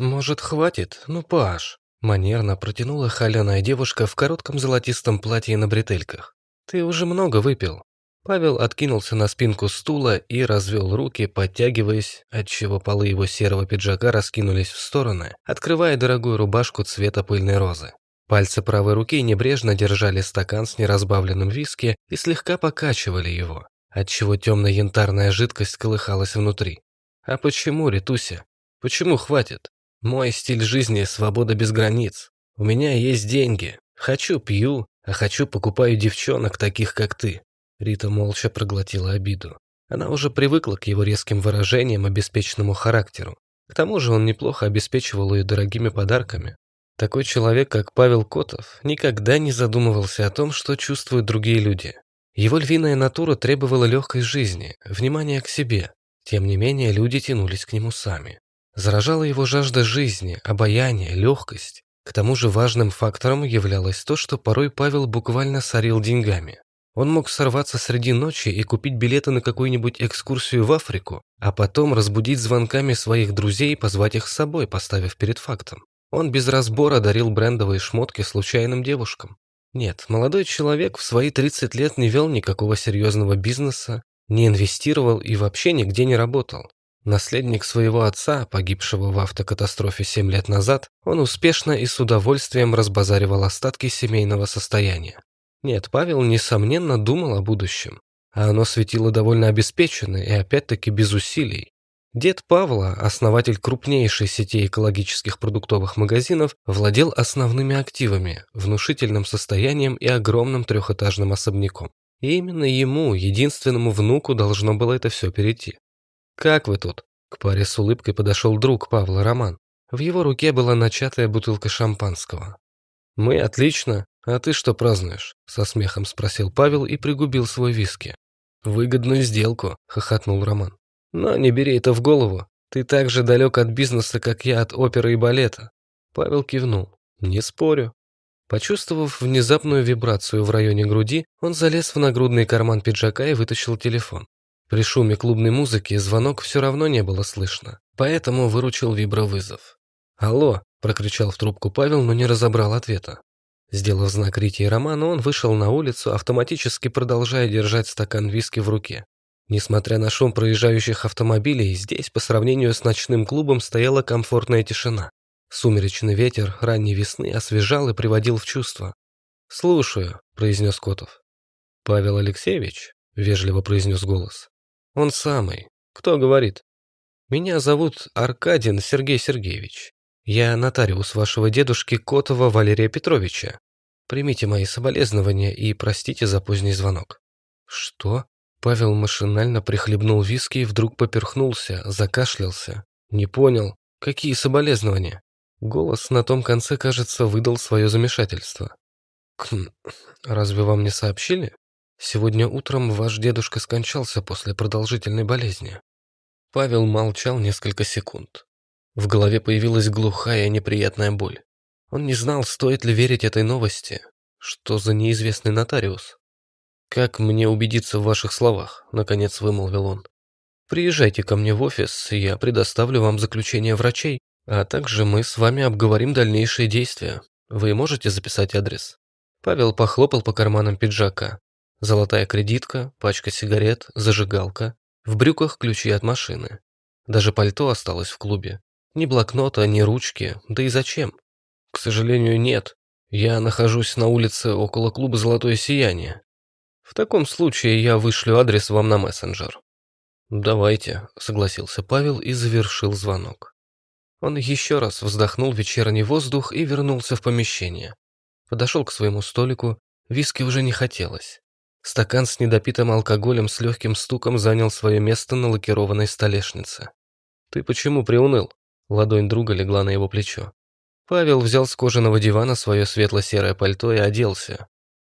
«Может, хватит? Ну, Паш!» Манерно протянула холеная девушка в коротком золотистом платье на бретельках. «Ты уже много выпил». Павел откинулся на спинку стула и развел руки, подтягиваясь, отчего полы его серого пиджака раскинулись в стороны, открывая дорогую рубашку цвета пыльной розы. Пальцы правой руки небрежно держали стакан с неразбавленным виски и слегка покачивали его, отчего темно-янтарная жидкость колыхалась внутри. «А почему, Ритуся? Почему хватит? Мой стиль жизни – свобода без границ. У меня есть деньги. Хочу – пью, а хочу – покупаю девчонок, таких как ты». Рита молча проглотила обиду. Она уже привыкла к его резким выражениям и беспечному характеру. К тому же он неплохо обеспечивал ее дорогими подарками. Такой человек, как Павел Котов, никогда не задумывался о том, что чувствуют другие люди. Его львиная натура требовала легкой жизни, внимания к себе. Тем не менее, люди тянулись к нему сами. Заражала его жажда жизни, обаяние, легкость. К тому же важным фактором являлось то, что порой Павел буквально сорил деньгами. Он мог сорваться среди ночи и купить билеты на какую-нибудь экскурсию в Африку, а потом разбудить звонками своих друзей и позвать их с собой, поставив перед фактом. Он без разбора дарил брендовые шмотки случайным девушкам. Нет, молодой человек в свои 30 лет не вел никакого серьезного бизнеса, не инвестировал и вообще нигде не работал. Наследник своего отца, погибшего в автокатастрофе 7 лет назад, он успешно и с удовольствием разбазаривал остатки семейного состояния. Нет, Павел, несомненно, думал о будущем. А оно светило довольно обеспеченно и опять-таки без усилий. Дед Павла, основатель крупнейшей сети экологических продуктовых магазинов, владел основными активами, внушительным состоянием и огромным трехэтажным особняком. И именно ему, единственному внуку, должно было это все перейти. «Как вы тут?» К паре с улыбкой подошел друг Павла Роман. В его руке была начатая бутылка шампанского. «Мы отлично. А ты что празднуешь?» Со смехом спросил Павел и пригубил свой виски. «Выгодную сделку», — хохотнул Роман. «Но не бери это в голову. Ты так же далек от бизнеса, как я от оперы и балета». Павел кивнул. «Не спорю». Почувствовав внезапную вибрацию в районе груди, он залез в нагрудный карман пиджака и вытащил телефон. При шуме клубной музыки звонок все равно не было слышно, поэтому выручил вибровызов. «Алло!» – прокричал в трубку Павел, но не разобрал ответа. Сделав знак Рите и Роману, он вышел на улицу, автоматически продолжая держать стакан виски в руке. Несмотря на шум проезжающих автомобилей, здесь по сравнению с ночным клубом стояла комфортная тишина. Сумеречный ветер ранней весны освежал и приводил в чувство. «Слушаю», – произнес Котов. «Павел Алексеевич?» – вежливо произнес голос. «Он самый. Кто говорит?» «Меня зовут Аркадин Сергей Сергеевич. Я нотариус вашего дедушки Котова Валерия Петровича. Примите мои соболезнования и простите за поздний звонок». «Что?» Павел машинально прихлебнул виски и вдруг поперхнулся, закашлялся. «Не понял. Какие соболезнования?» Голос на том конце, кажется, выдал свое замешательство. «Хм, разве вам не сообщили?» Сегодня утром ваш дедушка скончался после продолжительной болезни. Павел молчал несколько секунд. В голове появилась глухая неприятная боль. Он не знал, стоит ли верить этой новости. Что за неизвестный нотариус? «Как мне убедиться в ваших словах?» – наконец вымолвил он. «Приезжайте ко мне в офис, я предоставлю вам заключение врачей, а также мы с вами обговорим дальнейшие действия. Вы можете записать адрес?» Павел похлопал по карманам пиджака. Золотая кредитка, пачка сигарет, зажигалка, в брюках ключи от машины. Даже пальто осталось в клубе. Ни блокнота, ни ручки, да и зачем? К сожалению, нет. Я нахожусь на улице около клуба «Золотое сияние». В таком случае я вышлю адрес вам на мессенджер. Давайте, согласился Павел и завершил звонок. Он еще раз вздохнул вечерний воздух и вернулся в помещение. Подошел к своему столику, виски уже не хотелось. Стакан с недопитым алкоголем с легким стуком занял свое место на лакированной столешнице. «Ты почему приуныл?» Ладонь друга легла на его плечо. Павел взял с кожаного дивана свое светло-серое пальто и оделся.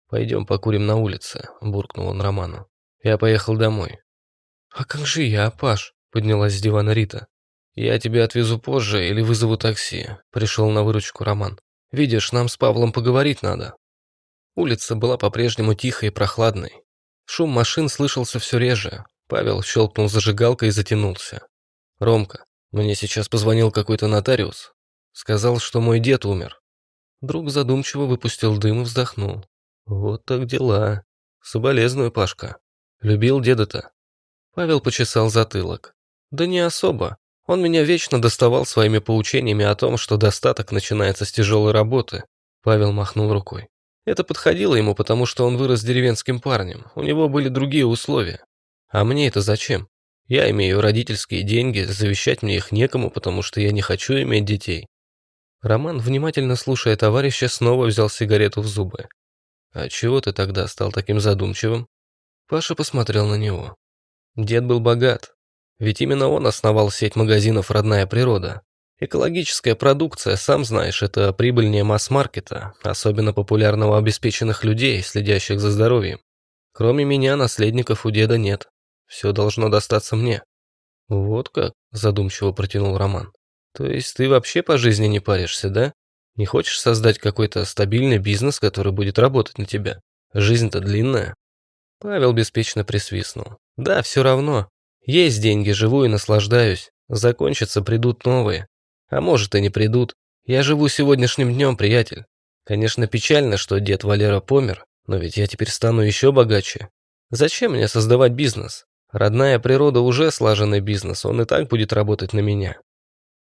«Пойдем покурим на улице», – буркнул он Роману. «Я поехал домой». «А как же я, Паш?» – поднялась с дивана Рита. «Я тебя отвезу позже или вызову такси», – пришел на выручку Роман. «Видишь, нам с Павлом поговорить надо». Улица была по-прежнему тихой и прохладной. Шум машин слышался все реже. Павел щелкнул зажигалкой и затянулся. «Ромка, мне сейчас позвонил какой-то нотариус. Сказал, что мой дед умер». Друг задумчиво выпустил дым и вздохнул. «Вот так дела. Соболезную, Пашка. Любил деда-то». Павел почесал затылок. «Да не особо. Он меня вечно доставал своими поучениями о том, что достаток начинается с тяжелой работы». Павел махнул рукой. Это подходило ему, потому что он вырос деревенским парнем, у него были другие условия. А мне это зачем? Я имею родительские деньги, завещать мне их некому, потому что я не хочу иметь детей. Роман, внимательно слушая товарища, снова взял сигарету в зубы. «А чего ты тогда стал таким задумчивым?» Паша посмотрел на него. Дед был богат, ведь именно он основал сеть магазинов «Родная природа». Экологическая продукция, сам знаешь, это прибыльнее масс-маркета, особенно популярного обеспеченных людей, следящих за здоровьем. Кроме меня, наследников у деда нет. Все должно достаться мне. Вот как, задумчиво протянул Роман. То есть ты вообще по жизни не паришься, да? Не хочешь создать какой-то стабильный бизнес, который будет работать на тебя? Жизнь-то длинная. Павел беспечно присвистнул. Да, все равно. Есть деньги, живу и наслаждаюсь. Закончатся, придут новые. А может и не придут. Я живу сегодняшним днем, приятель. Конечно, печально, что дед Валера помер, но ведь я теперь стану еще богаче. Зачем мне создавать бизнес? Родная природа уже слаженный бизнес, он и так будет работать на меня.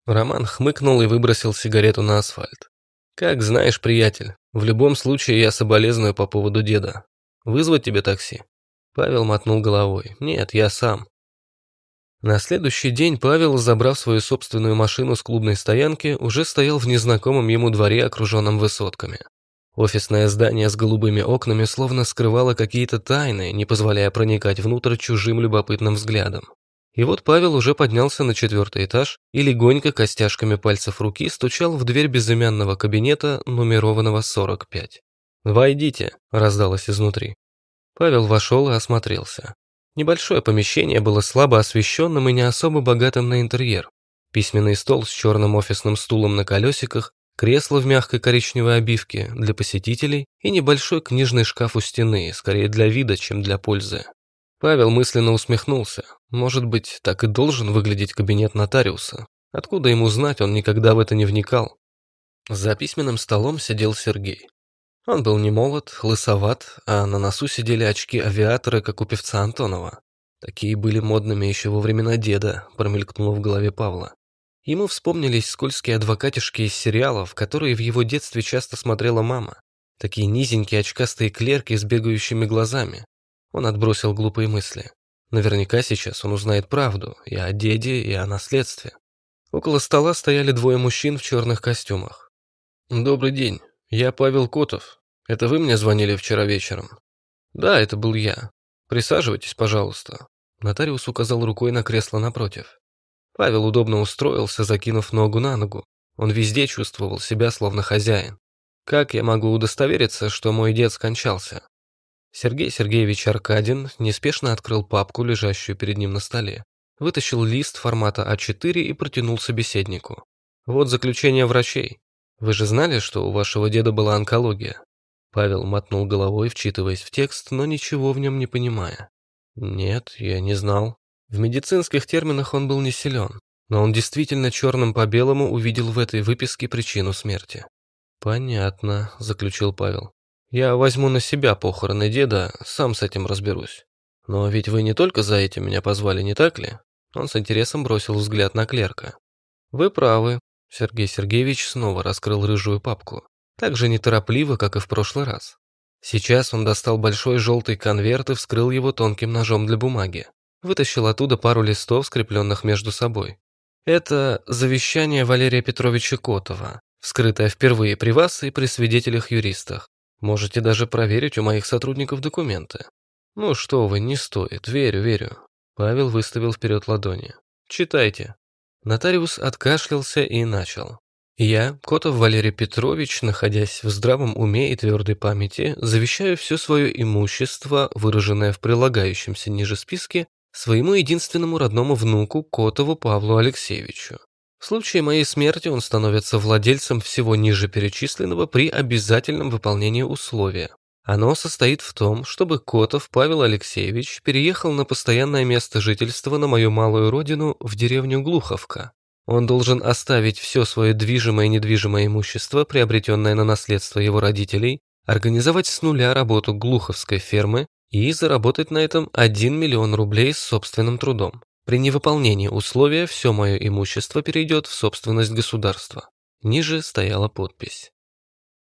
Роман хмыкнул и выбросил сигарету на асфальт. Как знаешь, приятель, в любом случае я соболезную по поводу деда. Вызвать тебе такси? Павел мотнул головой. Нет, я сам. На следующий день Павел, забрав свою собственную машину с клубной стоянки, уже стоял в незнакомом ему дворе, окруженном высотками. Офисное здание с голубыми окнами словно скрывало какие-то тайны, не позволяя проникать внутрь чужим любопытным взглядом. И вот Павел уже поднялся на четвертый этаж и легонько костяшками пальцев руки стучал в дверь безымянного кабинета, нумерованного 45. «Войдите», – раздалось изнутри. Павел вошел и осмотрелся. Небольшое помещение было слабо освещенным и не особо богатым на интерьер. Письменный стол с черным офисным стулом на колесиках, кресло в мягкой коричневой обивке для посетителей и небольшой книжный шкаф у стены, скорее для вида, чем для пользы. Павел мысленно усмехнулся. Может быть, так и должен выглядеть кабинет нотариуса. Откуда ему знать, он никогда в это не вникал. За письменным столом сидел Сергей. Он был не молод, лысоват, а на носу сидели очки авиатора, как у певца Антонова. Такие были модными еще во времена деда, промелькнуло в голове Павла. Ему вспомнились скользкие адвокатишки из сериалов, которые в его детстве часто смотрела мама. Такие низенькие очкастые клерки с бегающими глазами. Он отбросил глупые мысли. Наверняка сейчас он узнает правду и о деде, и о наследстве. Около стола стояли двое мужчин в черных костюмах. «Добрый день», «Я Павел Котов. Это вы мне звонили вчера вечером?» «Да, это был я. Присаживайтесь, пожалуйста». Нотариус указал рукой на кресло напротив. Павел удобно устроился, закинув ногу на ногу. Он везде чувствовал себя словно хозяин. «Как я могу удостовериться, что мой дед скончался?» Сергей Сергеевич Аркадин неспешно открыл папку, лежащую перед ним на столе, вытащил лист формата А4 и протянул собеседнику. «Вот заключение врачей. Вы же знали, что у вашего деда была онкология?» Павел мотнул головой, вчитываясь в текст, но ничего в нем не понимая. «Нет, я не знал». В медицинских терминах он был не силен, но он действительно черным по белому увидел в этой выписке причину смерти. «Понятно», – заключил Павел. «Я возьму на себя похороны деда, сам с этим разберусь». «Но ведь вы не только за этим меня позвали, не так ли?» Он с интересом бросил взгляд на клерка. «Вы правы», Сергей Сергеевич снова раскрыл рыжую папку, так же неторопливо, как и в прошлый раз. Сейчас он достал большой желтый конверт и вскрыл его тонким ножом для бумаги. Вытащил оттуда пару листов, скрепленных между собой. Это завещание Валерия Петровича Котова, вскрытое впервые при вас и при свидетелях-юристах. Можете даже проверить у моих сотрудников документы. Ну что вы, не стоит, верю, верю. Павел выставил вперед ладони. Читайте. Нотариус откашлялся и начал. «Я, Котов Валерий Петрович, находясь в здравом уме и твердой памяти, завещаю все свое имущество, выраженное в прилагающемся ниже списке, своему единственному родному внуку Котову Павлу Алексеевичу. В случае моей смерти он становится владельцем всего ниже перечисленного при обязательном выполнении условия, оно состоит в том, чтобы Котов Павел Алексеевич переехал на постоянное место жительства на мою малую родину в деревню Глуховка. Он должен оставить все свое движимое и недвижимое имущество, приобретенное на наследство его родителей, организовать с нуля работу Глуховской фермы и заработать на этом 1 миллион рублей с собственным трудом. При невыполнении условия все мое имущество перейдет в собственность государства. Ниже стояла подпись.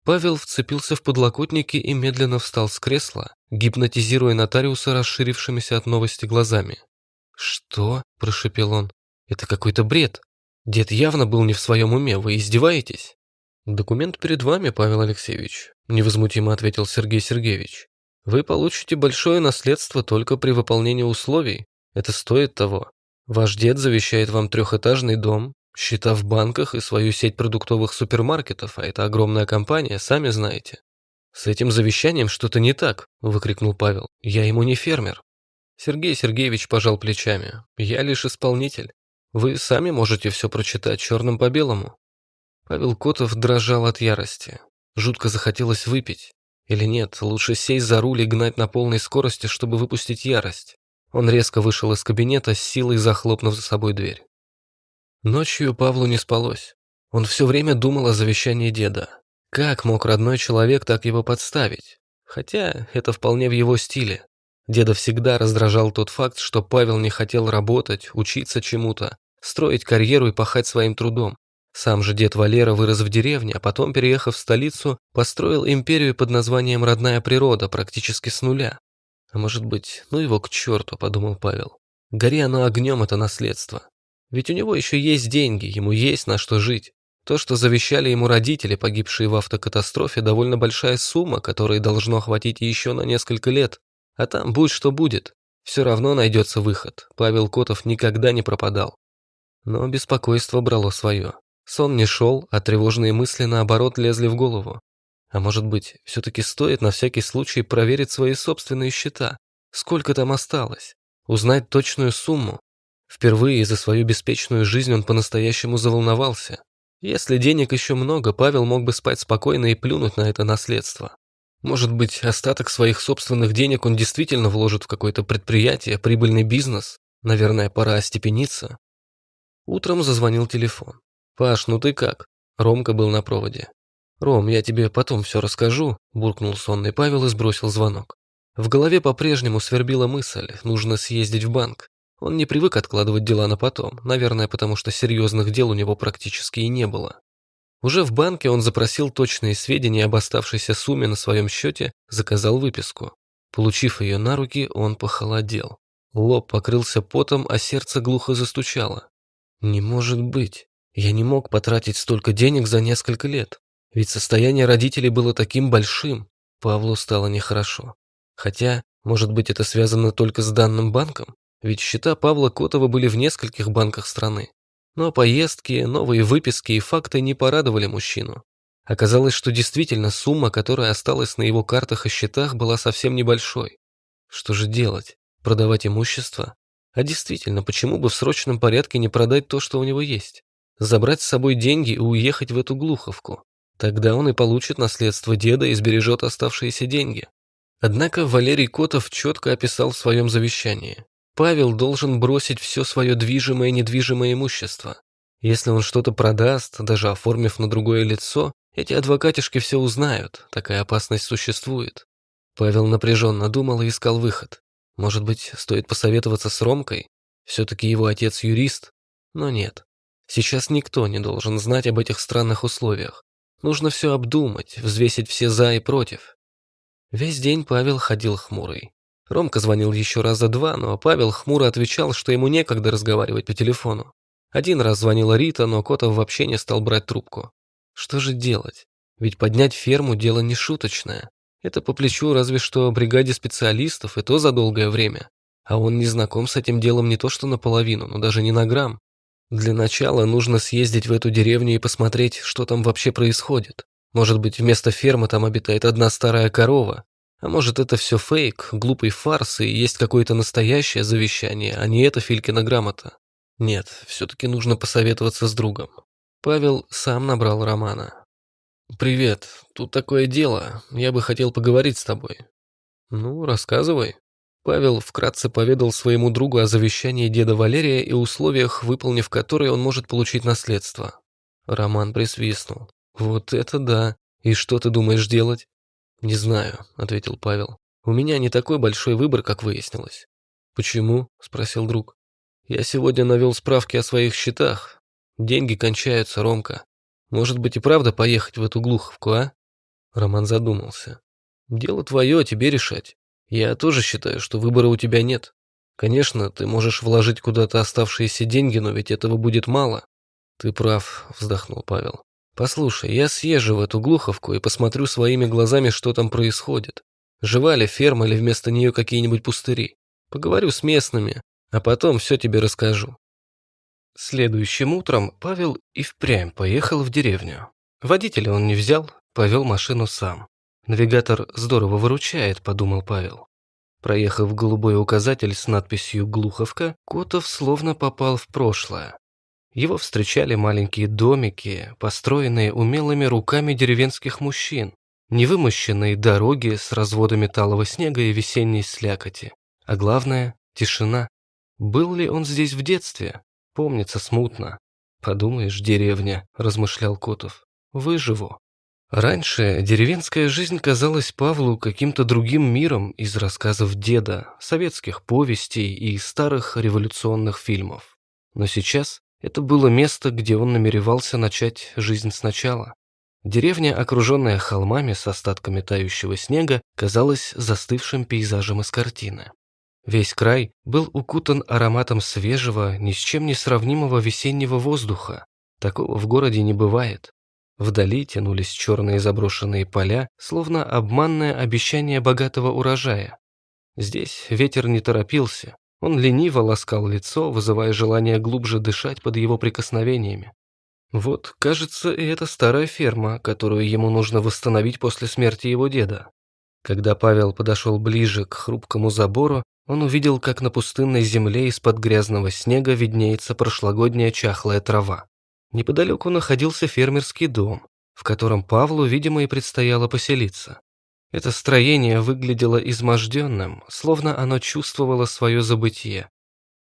Павел вцепился в подлокотники и медленно встал с кресла, гипнотизируя нотариуса расширившимися от новости глазами. «Что?» – прошепел он. «Это какой-то бред. Дед явно был не в своем уме, вы издеваетесь?» «Документ перед вами, Павел Алексеевич», – невозмутимо ответил Сергей Сергеевич. «Вы получите большое наследство только при выполнении условий. Это стоит того. Ваш дед завещает вам трехэтажный дом, Счета в банках и свою сеть продуктовых супермаркетов, а это огромная компания, сами знаете. С этим завещанием что-то не так, выкрикнул Павел. Я ему не фермер. Сергей Сергеевич пожал плечами. Я лишь исполнитель. Вы сами можете все прочитать черным по белому. Павел Котов дрожал от ярости. Жутко захотелось выпить. Или нет, лучше сесть за руль и гнать на полной скорости, чтобы выпустить ярость. Он резко вышел из кабинета, с силой захлопнув за собой дверь. Ночью Павлу не спалось. Он все время думал о завещании деда. Как мог родной человек так его подставить? Хотя это вполне в его стиле. Деда всегда раздражал тот факт, что Павел не хотел работать, учиться чему-то, строить карьеру и пахать своим трудом. Сам же дед Валера вырос в деревне, а потом, переехав в столицу, построил империю под названием «Родная природа» практически с нуля. А может быть, ну его к черту, подумал Павел. Гори оно огнем, это наследство. Ведь у него еще есть деньги, ему есть на что жить. То, что завещали ему родители, погибшие в автокатастрофе, довольно большая сумма, которой должно хватить еще на несколько лет. А там будь что будет, все равно найдется выход. Павел Котов никогда не пропадал. Но беспокойство брало свое. Сон не шел, а тревожные мысли, наоборот, лезли в голову. А может быть, все-таки стоит на всякий случай проверить свои собственные счета? Сколько там осталось? Узнать точную сумму? Впервые за свою беспечную жизнь он по-настоящему заволновался. Если денег еще много, Павел мог бы спать спокойно и плюнуть на это наследство. Может быть, остаток своих собственных денег он действительно вложит в какое-то предприятие, прибыльный бизнес? Наверное, пора остепениться. Утром зазвонил телефон. «Паш, ну ты как?» Ромка был на проводе. «Ром, я тебе потом все расскажу», – буркнул сонный Павел и сбросил звонок. В голове по-прежнему свербила мысль, нужно съездить в банк. Он не привык откладывать дела на потом, наверное, потому что серьезных дел у него практически и не было. Уже в банке он запросил точные сведения об оставшейся сумме на своем счете, заказал выписку. Получив ее на руки, он похолодел. Лоб покрылся потом, а сердце глухо застучало. «Не может быть! Я не мог потратить столько денег за несколько лет. Ведь состояние родителей было таким большим. Павлу стало нехорошо. Хотя, может быть, это связано только с данным банком? ведь счета Павла Котова были в нескольких банках страны. Но поездки, новые выписки и факты не порадовали мужчину. Оказалось, что действительно сумма, которая осталась на его картах и счетах, была совсем небольшой. Что же делать? Продавать имущество? А действительно, почему бы в срочном порядке не продать то, что у него есть? Забрать с собой деньги и уехать в эту глуховку. Тогда он и получит наследство деда и сбережет оставшиеся деньги. Однако Валерий Котов четко описал в своем завещании. Павел должен бросить все свое движимое и недвижимое имущество. Если он что-то продаст, даже оформив на другое лицо, эти адвокатишки все узнают, такая опасность существует. Павел напряженно думал и искал выход. Может быть, стоит посоветоваться с Ромкой? Все-таки его отец юрист? Но нет. Сейчас никто не должен знать об этих странных условиях. Нужно все обдумать, взвесить все «за» и «против». Весь день Павел ходил хмурый. Ромка звонил еще раза два, но Павел хмуро отвечал, что ему некогда разговаривать по телефону. Один раз звонила Рита, но Котов вообще не стал брать трубку. Что же делать? Ведь поднять ферму – дело не шуточное. Это по плечу разве что бригаде специалистов, и то за долгое время. А он не знаком с этим делом не то что наполовину, но даже не на грамм. Для начала нужно съездить в эту деревню и посмотреть, что там вообще происходит. Может быть, вместо фермы там обитает одна старая корова, а может, это все фейк, глупый фарс, и есть какое-то настоящее завещание, а не это Филькина грамота? Нет, все-таки нужно посоветоваться с другом. Павел сам набрал Романа. «Привет, тут такое дело, я бы хотел поговорить с тобой». «Ну, рассказывай». Павел вкратце поведал своему другу о завещании деда Валерия и условиях, выполнив которые он может получить наследство. Роман присвистнул. «Вот это да! И что ты думаешь делать?» «Не знаю», — ответил Павел. «У меня не такой большой выбор, как выяснилось». «Почему?» — спросил друг. «Я сегодня навел справки о своих счетах. Деньги кончаются, Ромка. Может быть и правда поехать в эту Глуховку, а?» Роман задумался. «Дело твое, тебе решать. Я тоже считаю, что выбора у тебя нет. Конечно, ты можешь вложить куда-то оставшиеся деньги, но ведь этого будет мало». «Ты прав», — вздохнул Павел. Послушай, я съезжу в эту Глуховку и посмотрю своими глазами, что там происходит. Жива ли ферма или вместо нее какие-нибудь пустыри. Поговорю с местными, а потом все тебе расскажу. Следующим утром Павел и впрямь поехал в деревню. Водителя он не взял, повел машину сам. «Навигатор здорово выручает», – подумал Павел. Проехав голубой указатель с надписью «Глуховка», Котов словно попал в прошлое. Его встречали маленькие домики, построенные умелыми руками деревенских мужчин, невымощенные дороги с разводами талого снега и весенней слякоти. А главное – тишина. Был ли он здесь в детстве? Помнится смутно. «Подумаешь, деревня», – размышлял Котов. «Выживу». Раньше деревенская жизнь казалась Павлу каким-то другим миром из рассказов деда, советских повестей и старых революционных фильмов. Но сейчас это было место, где он намеревался начать жизнь сначала. Деревня, окруженная холмами с остатками тающего снега, казалась застывшим пейзажем из картины. Весь край был укутан ароматом свежего, ни с чем не сравнимого весеннего воздуха. Такого в городе не бывает. Вдали тянулись черные заброшенные поля, словно обманное обещание богатого урожая. Здесь ветер не торопился, он лениво ласкал лицо, вызывая желание глубже дышать под его прикосновениями. Вот, кажется, и это старая ферма, которую ему нужно восстановить после смерти его деда. Когда Павел подошел ближе к хрупкому забору, он увидел, как на пустынной земле из-под грязного снега виднеется прошлогодняя чахлая трава. Неподалеку находился фермерский дом, в котором Павлу, видимо, и предстояло поселиться. Это строение выглядело изможденным, словно оно чувствовало свое забытие.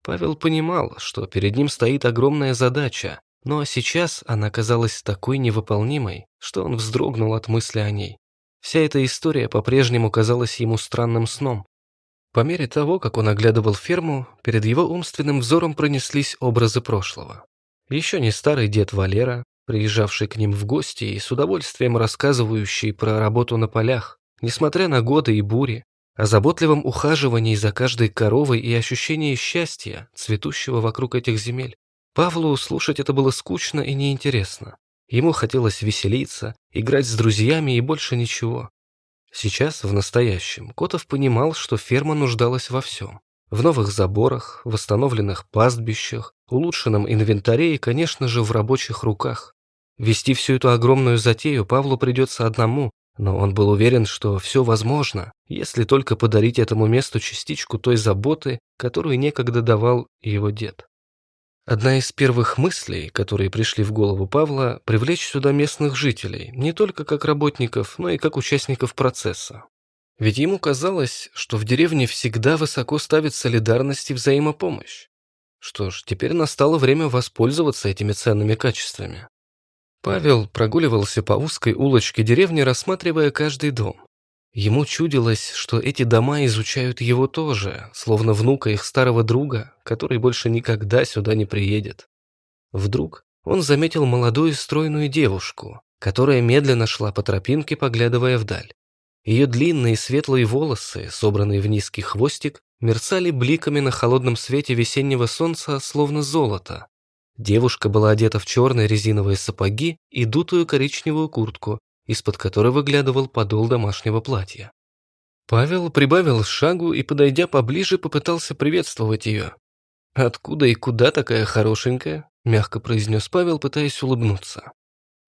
Павел понимал, что перед ним стоит огромная задача, но сейчас она казалась такой невыполнимой, что он вздрогнул от мысли о ней. Вся эта история по-прежнему казалась ему странным сном. По мере того, как он оглядывал ферму, перед его умственным взором пронеслись образы прошлого. Еще не старый дед Валера, приезжавший к ним в гости и с удовольствием рассказывающий про работу на полях, несмотря на годы и бури, о заботливом ухаживании за каждой коровой и ощущении счастья, цветущего вокруг этих земель. Павлу слушать это было скучно и неинтересно. Ему хотелось веселиться, играть с друзьями и больше ничего. Сейчас, в настоящем, Котов понимал, что ферма нуждалась во всем. В новых заборах, восстановленных пастбищах, улучшенном инвентаре и, конечно же, в рабочих руках. Вести всю эту огромную затею Павлу придется одному, но он был уверен, что все возможно, если только подарить этому месту частичку той заботы, которую некогда давал его дед. Одна из первых мыслей, которые пришли в голову Павла, привлечь сюда местных жителей, не только как работников, но и как участников процесса. Ведь ему казалось, что в деревне всегда высоко ставит солидарность и взаимопомощь. Что ж, теперь настало время воспользоваться этими ценными качествами. Павел прогуливался по узкой улочке деревни, рассматривая каждый дом. Ему чудилось, что эти дома изучают его тоже, словно внука их старого друга, который больше никогда сюда не приедет. Вдруг он заметил молодую стройную девушку, которая медленно шла по тропинке, поглядывая вдаль. Ее длинные светлые волосы, собранные в низкий хвостик, мерцали бликами на холодном свете весеннего солнца, словно золото, Девушка была одета в черные резиновые сапоги и дутую коричневую куртку, из-под которой выглядывал подол домашнего платья. Павел прибавил шагу и, подойдя поближе, попытался приветствовать ее. «Откуда и куда такая хорошенькая?» – мягко произнес Павел, пытаясь улыбнуться.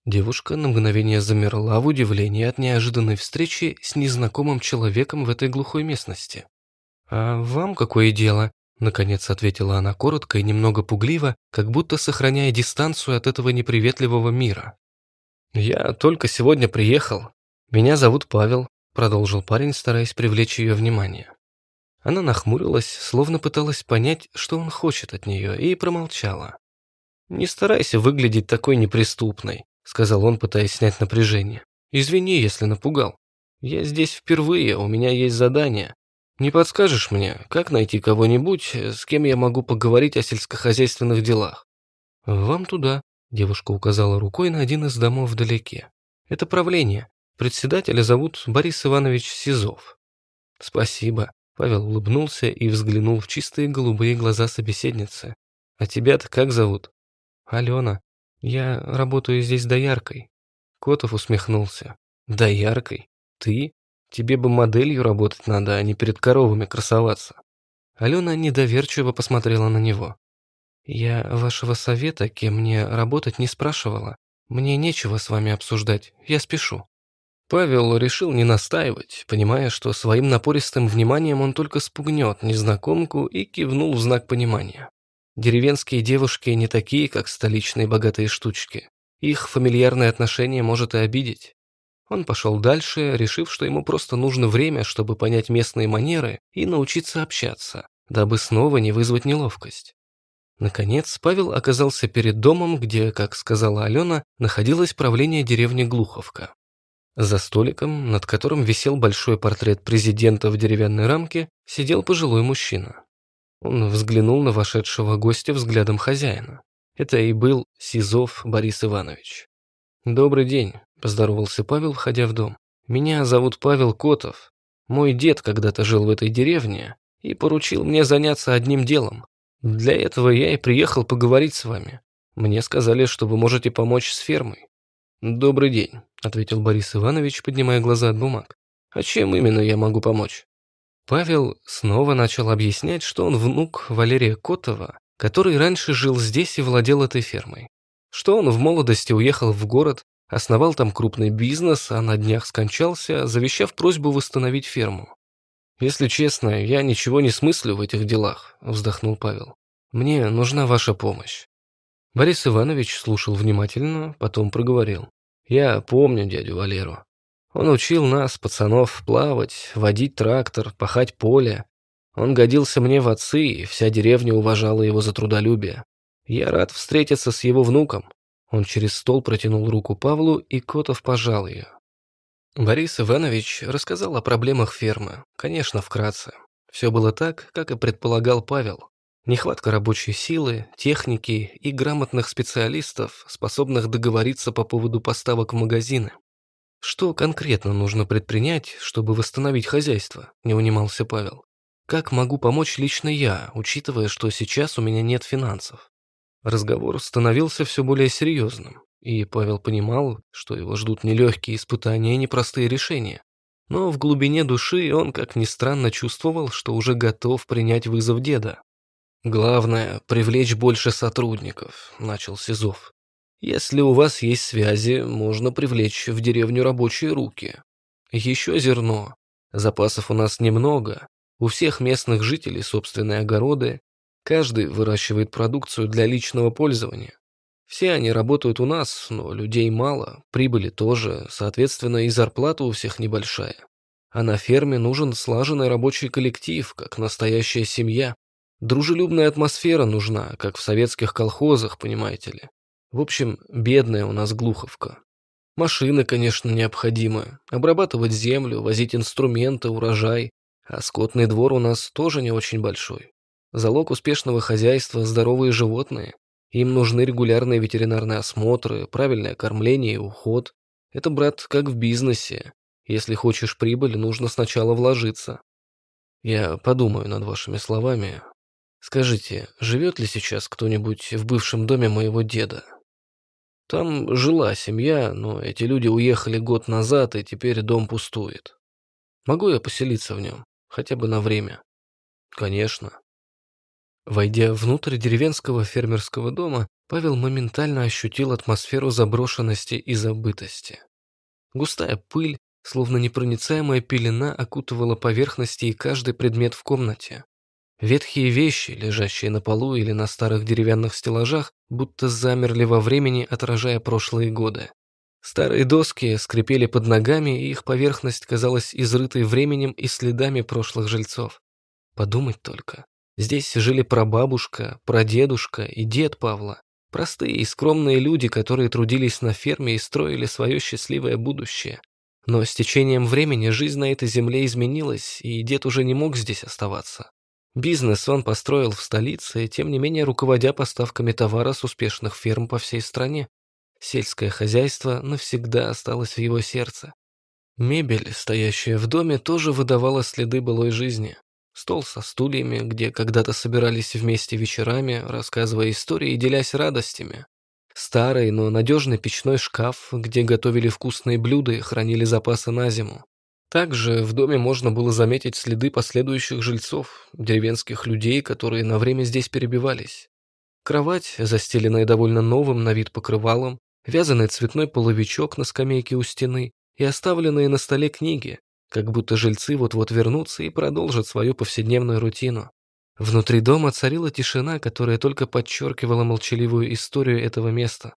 Девушка на мгновение замерла в удивлении от неожиданной встречи с незнакомым человеком в этой глухой местности. «А вам какое дело?» Наконец ответила она коротко и немного пугливо, как будто сохраняя дистанцию от этого неприветливого мира. «Я только сегодня приехал. Меня зовут Павел», – продолжил парень, стараясь привлечь ее внимание. Она нахмурилась, словно пыталась понять, что он хочет от нее, и промолчала. «Не старайся выглядеть такой неприступной», – сказал он, пытаясь снять напряжение. «Извини, если напугал. Я здесь впервые, у меня есть задание, не подскажешь мне, как найти кого-нибудь, с кем я могу поговорить о сельскохозяйственных делах? Вам туда, девушка указала рукой на один из домов вдалеке. Это правление. Председателя зовут Борис Иванович Сизов. Спасибо, Павел улыбнулся и взглянул в чистые голубые глаза собеседницы. А тебя-то как зовут? Алена. Я работаю здесь дояркой. Котов усмехнулся. Дояркой? Ты? Тебе бы моделью работать надо, а не перед коровами красоваться». Алена недоверчиво посмотрела на него. «Я вашего совета, кем мне работать, не спрашивала. Мне нечего с вами обсуждать, я спешу». Павел решил не настаивать, понимая, что своим напористым вниманием он только спугнет незнакомку и кивнул в знак понимания. Деревенские девушки не такие, как столичные богатые штучки. Их фамильярное отношение может и обидеть. Он пошел дальше, решив, что ему просто нужно время, чтобы понять местные манеры и научиться общаться, дабы снова не вызвать неловкость. Наконец, Павел оказался перед домом, где, как сказала Алена, находилось правление деревни Глуховка. За столиком, над которым висел большой портрет президента в деревянной рамке, сидел пожилой мужчина. Он взглянул на вошедшего гостя взглядом хозяина. Это и был Сизов Борис Иванович. «Добрый день», Поздоровался Павел, входя в дом. «Меня зовут Павел Котов. Мой дед когда-то жил в этой деревне и поручил мне заняться одним делом. Для этого я и приехал поговорить с вами. Мне сказали, что вы можете помочь с фермой». «Добрый день», — ответил Борис Иванович, поднимая глаза от бумаг. «А чем именно я могу помочь?» Павел снова начал объяснять, что он внук Валерия Котова, который раньше жил здесь и владел этой фермой. Что он в молодости уехал в город, Основал там крупный бизнес, а на днях скончался, завещав просьбу восстановить ферму. «Если честно, я ничего не смыслю в этих делах», – вздохнул Павел. «Мне нужна ваша помощь». Борис Иванович слушал внимательно, потом проговорил. «Я помню дядю Валеру. Он учил нас, пацанов, плавать, водить трактор, пахать поле. Он годился мне в отцы, и вся деревня уважала его за трудолюбие. Я рад встретиться с его внуком. Он через стол протянул руку Павлу, и Котов пожал ее. Борис Иванович рассказал о проблемах фермы, конечно, вкратце. Все было так, как и предполагал Павел. Нехватка рабочей силы, техники и грамотных специалистов, способных договориться по поводу поставок в магазины. Что конкретно нужно предпринять, чтобы восстановить хозяйство, не унимался Павел. Как могу помочь лично я, учитывая, что сейчас у меня нет финансов? Разговор становился все более серьезным, и Павел понимал, что его ждут нелегкие испытания и непростые решения. Но в глубине души он, как ни странно, чувствовал, что уже готов принять вызов деда. «Главное, привлечь больше сотрудников», — начал Сизов. «Если у вас есть связи, можно привлечь в деревню рабочие руки. Еще зерно. Запасов у нас немного. У всех местных жителей собственные огороды, Каждый выращивает продукцию для личного пользования. Все они работают у нас, но людей мало, прибыли тоже, соответственно, и зарплата у всех небольшая. А на ферме нужен слаженный рабочий коллектив, как настоящая семья. Дружелюбная атмосфера нужна, как в советских колхозах, понимаете ли. В общем, бедная у нас глуховка. Машины, конечно, необходимы. Обрабатывать землю, возить инструменты, урожай. А скотный двор у нас тоже не очень большой. Залог успешного хозяйства – здоровые животные. Им нужны регулярные ветеринарные осмотры, правильное кормление и уход. Это, брат, как в бизнесе. Если хочешь прибыль, нужно сначала вложиться. Я подумаю над вашими словами. Скажите, живет ли сейчас кто-нибудь в бывшем доме моего деда? Там жила семья, но эти люди уехали год назад, и теперь дом пустует. Могу я поселиться в нем? Хотя бы на время? Конечно. Войдя внутрь деревенского фермерского дома, Павел моментально ощутил атмосферу заброшенности и забытости. Густая пыль, словно непроницаемая пелена, окутывала поверхности и каждый предмет в комнате. Ветхие вещи, лежащие на полу или на старых деревянных стеллажах, будто замерли во времени, отражая прошлые годы. Старые доски скрипели под ногами, и их поверхность казалась изрытой временем и следами прошлых жильцов. Подумать только. Здесь жили прабабушка, прадедушка и дед Павла. Простые и скромные люди, которые трудились на ферме и строили свое счастливое будущее. Но с течением времени жизнь на этой земле изменилась, и дед уже не мог здесь оставаться. Бизнес он построил в столице, тем не менее руководя поставками товара с успешных ферм по всей стране. Сельское хозяйство навсегда осталось в его сердце. Мебель, стоящая в доме, тоже выдавала следы былой жизни. Стол со стульями, где когда-то собирались вместе вечерами, рассказывая истории и делясь радостями. Старый, но надежный печной шкаф, где готовили вкусные блюда и хранили запасы на зиму. Также в доме можно было заметить следы последующих жильцов, деревенских людей, которые на время здесь перебивались. Кровать, застеленная довольно новым на вид покрывалом, вязаный цветной половичок на скамейке у стены и оставленные на столе книги, как будто жильцы вот-вот вернутся и продолжат свою повседневную рутину. Внутри дома царила тишина, которая только подчеркивала молчаливую историю этого места.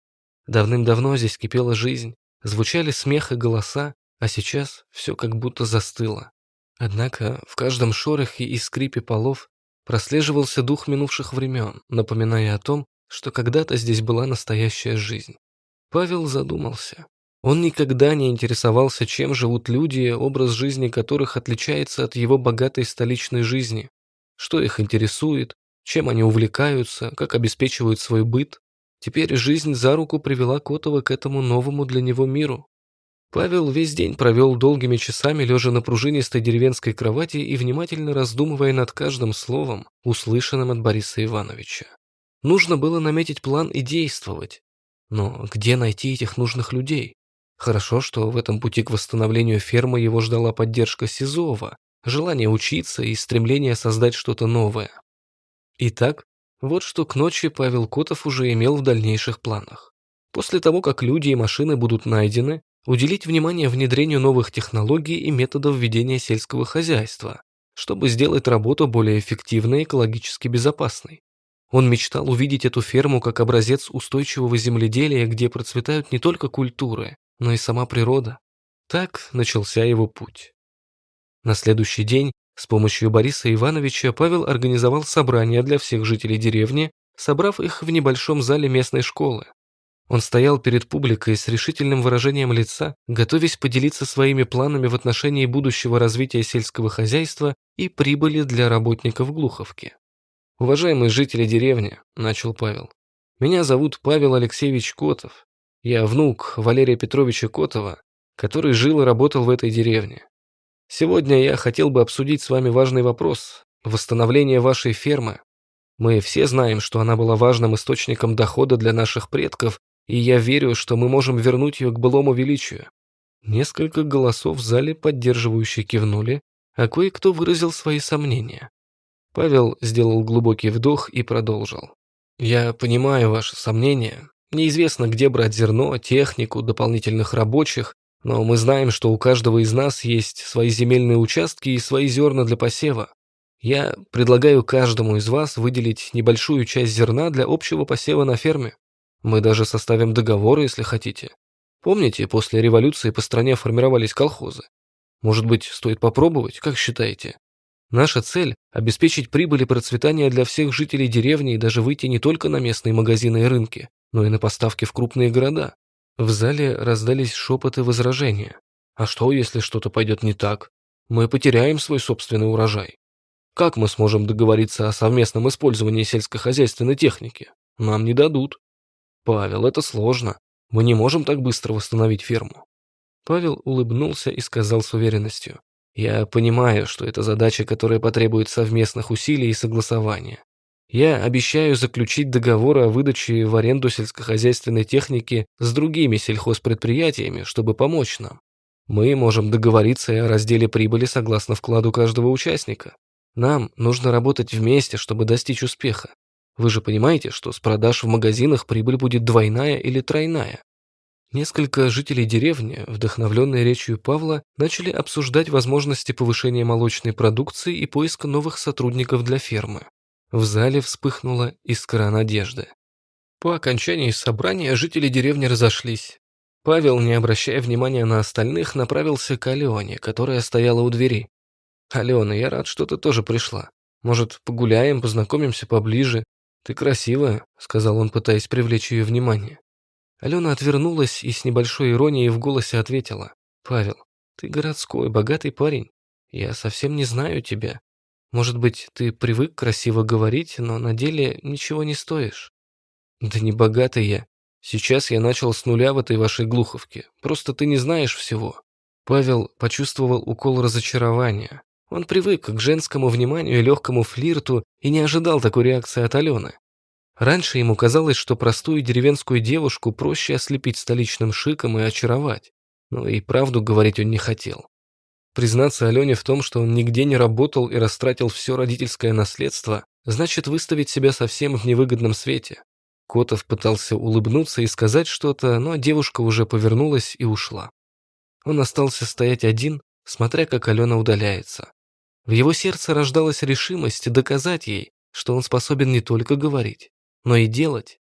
Давным-давно здесь кипела жизнь, звучали смех и голоса, а сейчас все как будто застыло. Однако в каждом шорохе и скрипе полов прослеживался дух минувших времен, напоминая о том, что когда-то здесь была настоящая жизнь. Павел задумался. Он никогда не интересовался, чем живут люди, образ жизни которых отличается от его богатой столичной жизни, что их интересует, чем они увлекаются, как обеспечивают свой быт. Теперь жизнь за руку привела Котова к этому новому для него миру. Павел весь день провел долгими часами, лежа на пружинистой деревенской кровати и внимательно раздумывая над каждым словом, услышанным от Бориса Ивановича. Нужно было наметить план и действовать. Но где найти этих нужных людей? Хорошо, что в этом пути к восстановлению фермы его ждала поддержка Сизова, желание учиться и стремление создать что-то новое. Итак, вот что к ночи Павел Котов уже имел в дальнейших планах. После того, как люди и машины будут найдены, уделить внимание внедрению новых технологий и методов ведения сельского хозяйства, чтобы сделать работу более эффективной и экологически безопасной. Он мечтал увидеть эту ферму как образец устойчивого земледелия, где процветают не только культуры, но и сама природа. Так начался его путь. На следующий день с помощью Бориса Ивановича Павел организовал собрание для всех жителей деревни, собрав их в небольшом зале местной школы. Он стоял перед публикой с решительным выражением лица, готовясь поделиться своими планами в отношении будущего развития сельского хозяйства и прибыли для работников Глуховки. «Уважаемые жители деревни», – начал Павел, – «меня зовут Павел Алексеевич Котов. Я внук Валерия Петровича Котова, который жил и работал в этой деревне. Сегодня я хотел бы обсудить с вами важный вопрос – восстановление вашей фермы. Мы все знаем, что она была важным источником дохода для наших предков, и я верю, что мы можем вернуть ее к былому величию». Несколько голосов в зале поддерживающе кивнули, а кое-кто выразил свои сомнения. Павел сделал глубокий вдох и продолжил. «Я понимаю ваши сомнения, Неизвестно, где брать зерно, технику, дополнительных рабочих, но мы знаем, что у каждого из нас есть свои земельные участки и свои зерна для посева. Я предлагаю каждому из вас выделить небольшую часть зерна для общего посева на ферме. Мы даже составим договоры, если хотите. Помните, после революции по стране формировались колхозы? Может быть, стоит попробовать, как считаете? Наша цель – обеспечить прибыль и процветание для всех жителей деревни и даже выйти не только на местные магазины и рынки, но и на поставки в крупные города. В зале раздались шепоты возражения. А что, если что-то пойдет не так? Мы потеряем свой собственный урожай. Как мы сможем договориться о совместном использовании сельскохозяйственной техники? Нам не дадут. Павел, это сложно. Мы не можем так быстро восстановить ферму. Павел улыбнулся и сказал с уверенностью. Я понимаю, что это задача, которая потребует совместных усилий и согласования. Я обещаю заключить договор о выдаче в аренду сельскохозяйственной техники с другими сельхозпредприятиями, чтобы помочь нам. Мы можем договориться о разделе прибыли согласно вкладу каждого участника. Нам нужно работать вместе, чтобы достичь успеха. Вы же понимаете, что с продаж в магазинах прибыль будет двойная или тройная. Несколько жителей деревни, вдохновленные речью Павла, начали обсуждать возможности повышения молочной продукции и поиска новых сотрудников для фермы. В зале вспыхнула искра надежды. По окончании собрания жители деревни разошлись. Павел, не обращая внимания на остальных, направился к Алеоне, которая стояла у двери. «Алена, я рад, что ты тоже пришла. Может, погуляем, познакомимся поближе? Ты красивая», — сказал он, пытаясь привлечь ее внимание. Алена отвернулась и с небольшой иронией в голосе ответила. «Павел, ты городской, богатый парень. Я совсем не знаю тебя. Может быть, ты привык красиво говорить, но на деле ничего не стоишь. Да не богатый я. Сейчас я начал с нуля в этой вашей глуховке. Просто ты не знаешь всего. Павел почувствовал укол разочарования. Он привык к женскому вниманию и легкому флирту и не ожидал такой реакции от Алены. Раньше ему казалось, что простую деревенскую девушку проще ослепить столичным шиком и очаровать. Но и правду говорить он не хотел. Признаться Алене в том, что он нигде не работал и растратил все родительское наследство, значит выставить себя совсем в невыгодном свете. Котов пытался улыбнуться и сказать что-то, но девушка уже повернулась и ушла. Он остался стоять один, смотря как Алена удаляется. В его сердце рождалась решимость доказать ей, что он способен не только говорить, но и делать.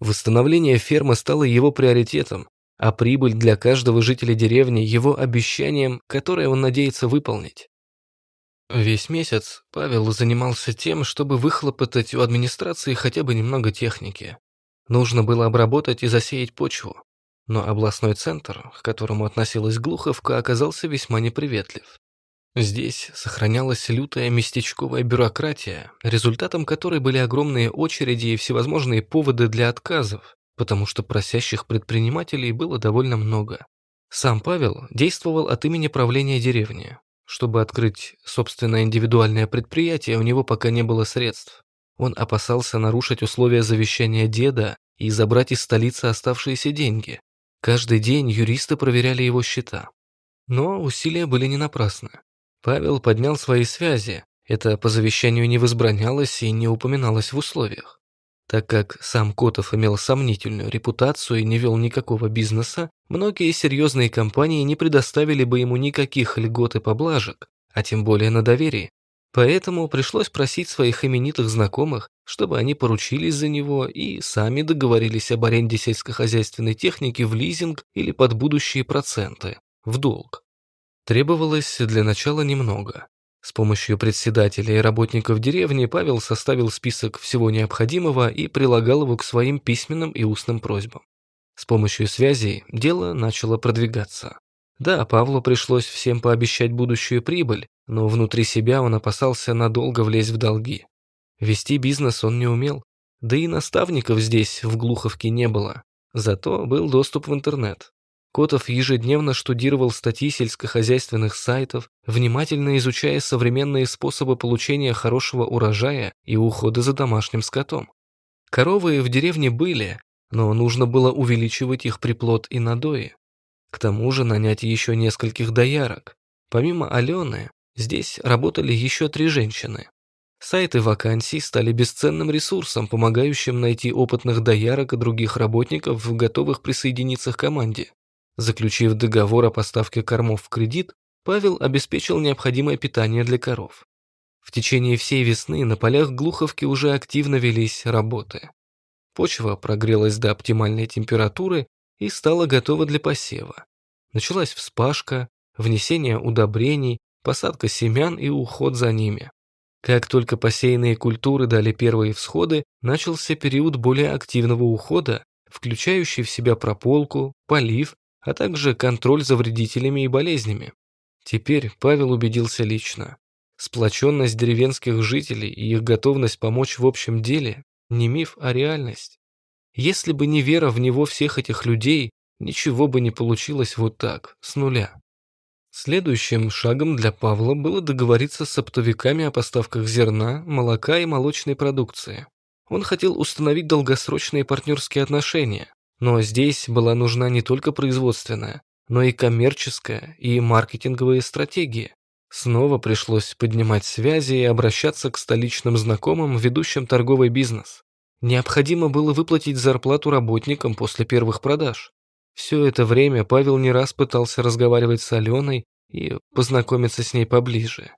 Восстановление фермы стало его приоритетом, а прибыль для каждого жителя деревни его обещанием, которое он надеется выполнить. Весь месяц Павел занимался тем, чтобы выхлопотать у администрации хотя бы немного техники. Нужно было обработать и засеять почву. Но областной центр, к которому относилась Глуховка, оказался весьма неприветлив. Здесь сохранялась лютая местечковая бюрократия, результатом которой были огромные очереди и всевозможные поводы для отказов, потому что просящих предпринимателей было довольно много. Сам Павел действовал от имени правления деревни. Чтобы открыть собственное индивидуальное предприятие, у него пока не было средств. Он опасался нарушить условия завещания деда и забрать из столицы оставшиеся деньги. Каждый день юристы проверяли его счета. Но усилия были не напрасны. Павел поднял свои связи, это по завещанию не возбранялось и не упоминалось в условиях. Так как сам Котов имел сомнительную репутацию и не вел никакого бизнеса, многие серьезные компании не предоставили бы ему никаких льгот и поблажек, а тем более на доверии. Поэтому пришлось просить своих именитых знакомых, чтобы они поручились за него и сами договорились об аренде сельскохозяйственной техники в лизинг или под будущие проценты, в долг. Требовалось для начала немного. С помощью председателя и работников деревни Павел составил список всего необходимого и прилагал его к своим письменным и устным просьбам. С помощью связей дело начало продвигаться. Да, Павлу пришлось всем пообещать будущую прибыль, но внутри себя он опасался надолго влезть в долги. Вести бизнес он не умел, да и наставников здесь, в Глуховке, не было. Зато был доступ в интернет. Котов ежедневно штудировал статьи сельскохозяйственных сайтов, внимательно изучая современные способы получения хорошего урожая и ухода за домашним скотом. Коровы в деревне были, но нужно было увеличивать их приплод и надои. К тому же нанять еще нескольких доярок. Помимо Алены, здесь работали еще три женщины. Сайты вакансий стали бесценным ресурсом, помогающим найти опытных доярок и других работников, готовых присоединиться к команде. Заключив договор о поставке кормов в кредит, Павел обеспечил необходимое питание для коров. В течение всей весны на полях Глуховки уже активно велись работы. Почва прогрелась до оптимальной температуры и стала готова для посева. Началась вспашка, внесение удобрений, посадка семян и уход за ними. Как только посеянные культуры дали первые всходы, начался период более активного ухода, включающий в себя прополку, полив а также контроль за вредителями и болезнями. Теперь Павел убедился лично. Сплоченность деревенских жителей и их готовность помочь в общем деле не миф, а реальность. Если бы не вера в него всех этих людей, ничего бы не получилось вот так, с нуля. Следующим шагом для Павла было договориться с оптовиками о поставках зерна, молока и молочной продукции. Он хотел установить долгосрочные партнерские отношения, но здесь была нужна не только производственная, но и коммерческая и маркетинговые стратегии. Снова пришлось поднимать связи и обращаться к столичным знакомым, ведущим торговый бизнес. Необходимо было выплатить зарплату работникам после первых продаж. Все это время Павел не раз пытался разговаривать с Аленой и познакомиться с ней поближе.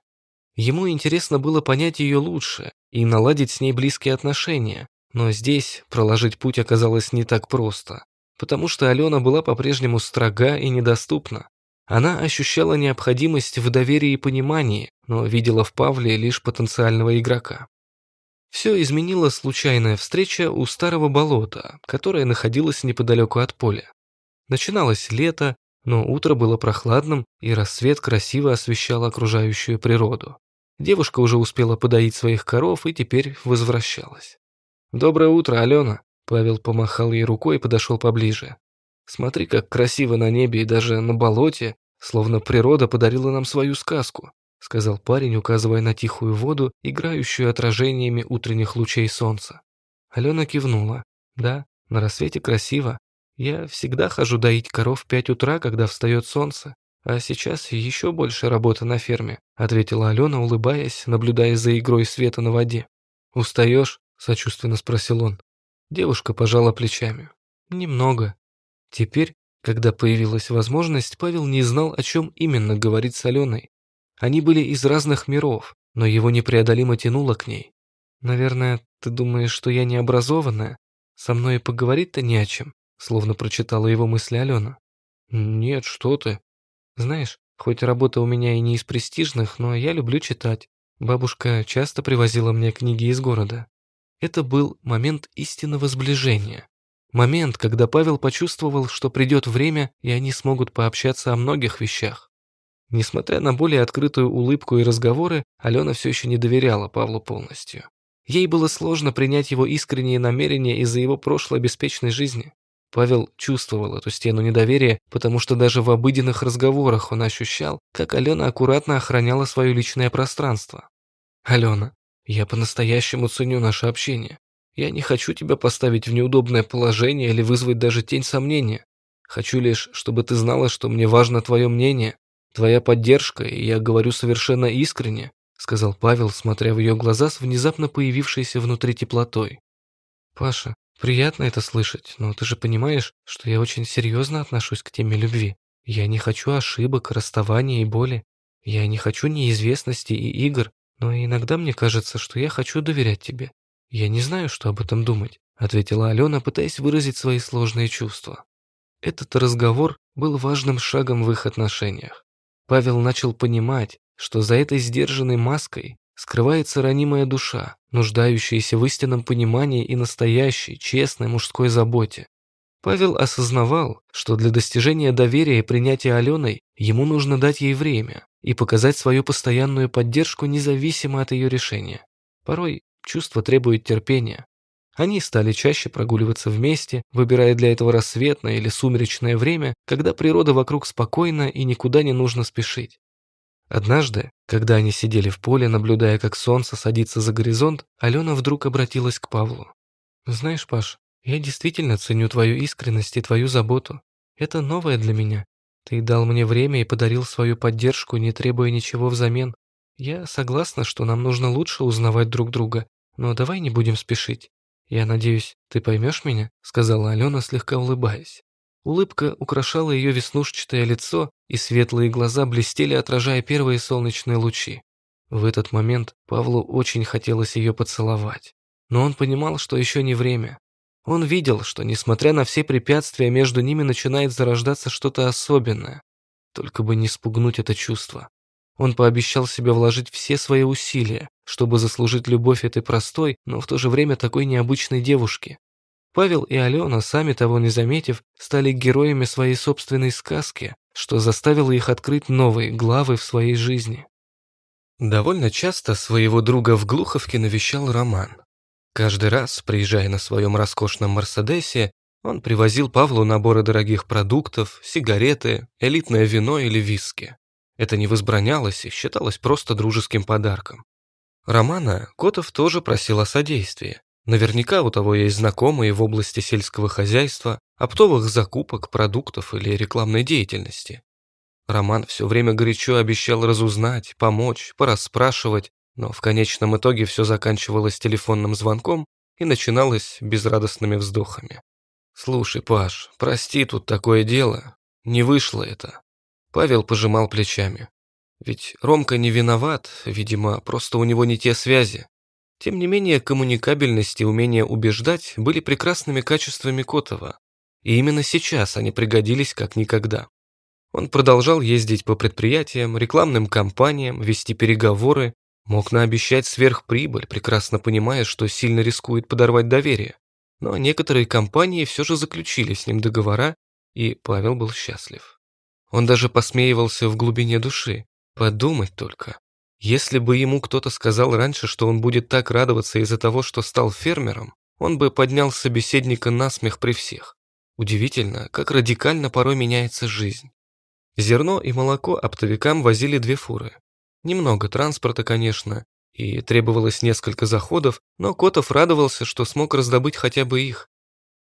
Ему интересно было понять ее лучше и наладить с ней близкие отношения, но здесь проложить путь оказалось не так просто, потому что Алена была по-прежнему строга и недоступна. Она ощущала необходимость в доверии и понимании, но видела в Павле лишь потенциального игрока. Все изменила случайная встреча у старого болота, которое находилось неподалеку от поля. Начиналось лето, но утро было прохладным, и рассвет красиво освещал окружающую природу. Девушка уже успела подоить своих коров и теперь возвращалась. «Доброе утро, Алена!» Павел помахал ей рукой и подошел поближе. «Смотри, как красиво на небе и даже на болоте, словно природа подарила нам свою сказку», сказал парень, указывая на тихую воду, играющую отражениями утренних лучей солнца. Алена кивнула. «Да, на рассвете красиво. Я всегда хожу доить коров в пять утра, когда встает солнце. А сейчас еще больше работы на ферме», ответила Алена, улыбаясь, наблюдая за игрой света на воде. «Устаешь?» сочувственно спросил он. Девушка пожала плечами. Немного. Теперь, когда появилась возможность, Павел не знал, о чем именно говорить с Аленой. Они были из разных миров, но его непреодолимо тянуло к ней. «Наверное, ты думаешь, что я необразованная? Со мной и поговорить-то не о чем», словно прочитала его мысли Алена. «Нет, что ты». «Знаешь, хоть работа у меня и не из престижных, но я люблю читать. Бабушка часто привозила мне книги из города. Это был момент истинного сближения. Момент, когда Павел почувствовал, что придет время, и они смогут пообщаться о многих вещах. Несмотря на более открытую улыбку и разговоры, Алена все еще не доверяла Павлу полностью. Ей было сложно принять его искренние намерения из-за его прошлой беспечной жизни. Павел чувствовал эту стену недоверия, потому что даже в обыденных разговорах он ощущал, как Алена аккуратно охраняла свое личное пространство. «Алена, я по-настоящему ценю наше общение. Я не хочу тебя поставить в неудобное положение или вызвать даже тень сомнения. Хочу лишь, чтобы ты знала, что мне важно твое мнение, твоя поддержка, и я говорю совершенно искренне», сказал Павел, смотря в ее глаза с внезапно появившейся внутри теплотой. «Паша, приятно это слышать, но ты же понимаешь, что я очень серьезно отношусь к теме любви. Я не хочу ошибок, расставания и боли. Я не хочу неизвестности и игр. Но иногда мне кажется, что я хочу доверять тебе. Я не знаю, что об этом думать», — ответила Алена, пытаясь выразить свои сложные чувства. Этот разговор был важным шагом в их отношениях. Павел начал понимать, что за этой сдержанной маской скрывается ранимая душа, нуждающаяся в истинном понимании и настоящей, честной мужской заботе. Павел осознавал, что для достижения доверия и принятия Аленой ему нужно дать ей время, и показать свою постоянную поддержку независимо от ее решения. Порой чувство требует терпения. Они стали чаще прогуливаться вместе, выбирая для этого рассветное или сумеречное время, когда природа вокруг спокойна и никуда не нужно спешить. Однажды, когда они сидели в поле, наблюдая, как солнце садится за горизонт, Алена вдруг обратилась к Павлу. «Знаешь, Паш, я действительно ценю твою искренность и твою заботу. Это новое для меня, ты дал мне время и подарил свою поддержку, не требуя ничего взамен. Я согласна, что нам нужно лучше узнавать друг друга, но давай не будем спешить. Я надеюсь, ты поймешь меня?» — сказала Алена, слегка улыбаясь. Улыбка украшала ее веснушчатое лицо, и светлые глаза блестели, отражая первые солнечные лучи. В этот момент Павлу очень хотелось ее поцеловать. Но он понимал, что еще не время. Он видел, что, несмотря на все препятствия, между ними начинает зарождаться что-то особенное. Только бы не спугнуть это чувство. Он пообещал себе вложить все свои усилия, чтобы заслужить любовь этой простой, но в то же время такой необычной девушки. Павел и Алена, сами того не заметив, стали героями своей собственной сказки, что заставило их открыть новые главы в своей жизни. Довольно часто своего друга в Глуховке навещал Роман. Каждый раз, приезжая на своем роскошном «Мерседесе», он привозил Павлу наборы дорогих продуктов, сигареты, элитное вино или виски. Это не возбранялось и считалось просто дружеским подарком. Романа Котов тоже просил о содействии. Наверняка у того есть знакомые в области сельского хозяйства, оптовых закупок, продуктов или рекламной деятельности. Роман все время горячо обещал разузнать, помочь, порасспрашивать, но в конечном итоге все заканчивалось телефонным звонком и начиналось безрадостными вздохами. «Слушай, Паш, прости, тут такое дело. Не вышло это». Павел пожимал плечами. Ведь Ромка не виноват, видимо, просто у него не те связи. Тем не менее, коммуникабельность и умение убеждать были прекрасными качествами Котова. И именно сейчас они пригодились как никогда. Он продолжал ездить по предприятиям, рекламным кампаниям, вести переговоры, Мог наобещать сверхприбыль, прекрасно понимая, что сильно рискует подорвать доверие. Но некоторые компании все же заключили с ним договора, и Павел был счастлив. Он даже посмеивался в глубине души. Подумать только. Если бы ему кто-то сказал раньше, что он будет так радоваться из-за того, что стал фермером, он бы поднял собеседника на смех при всех. Удивительно, как радикально порой меняется жизнь. Зерно и молоко оптовикам возили две фуры. Немного транспорта, конечно, и требовалось несколько заходов, но Котов радовался, что смог раздобыть хотя бы их.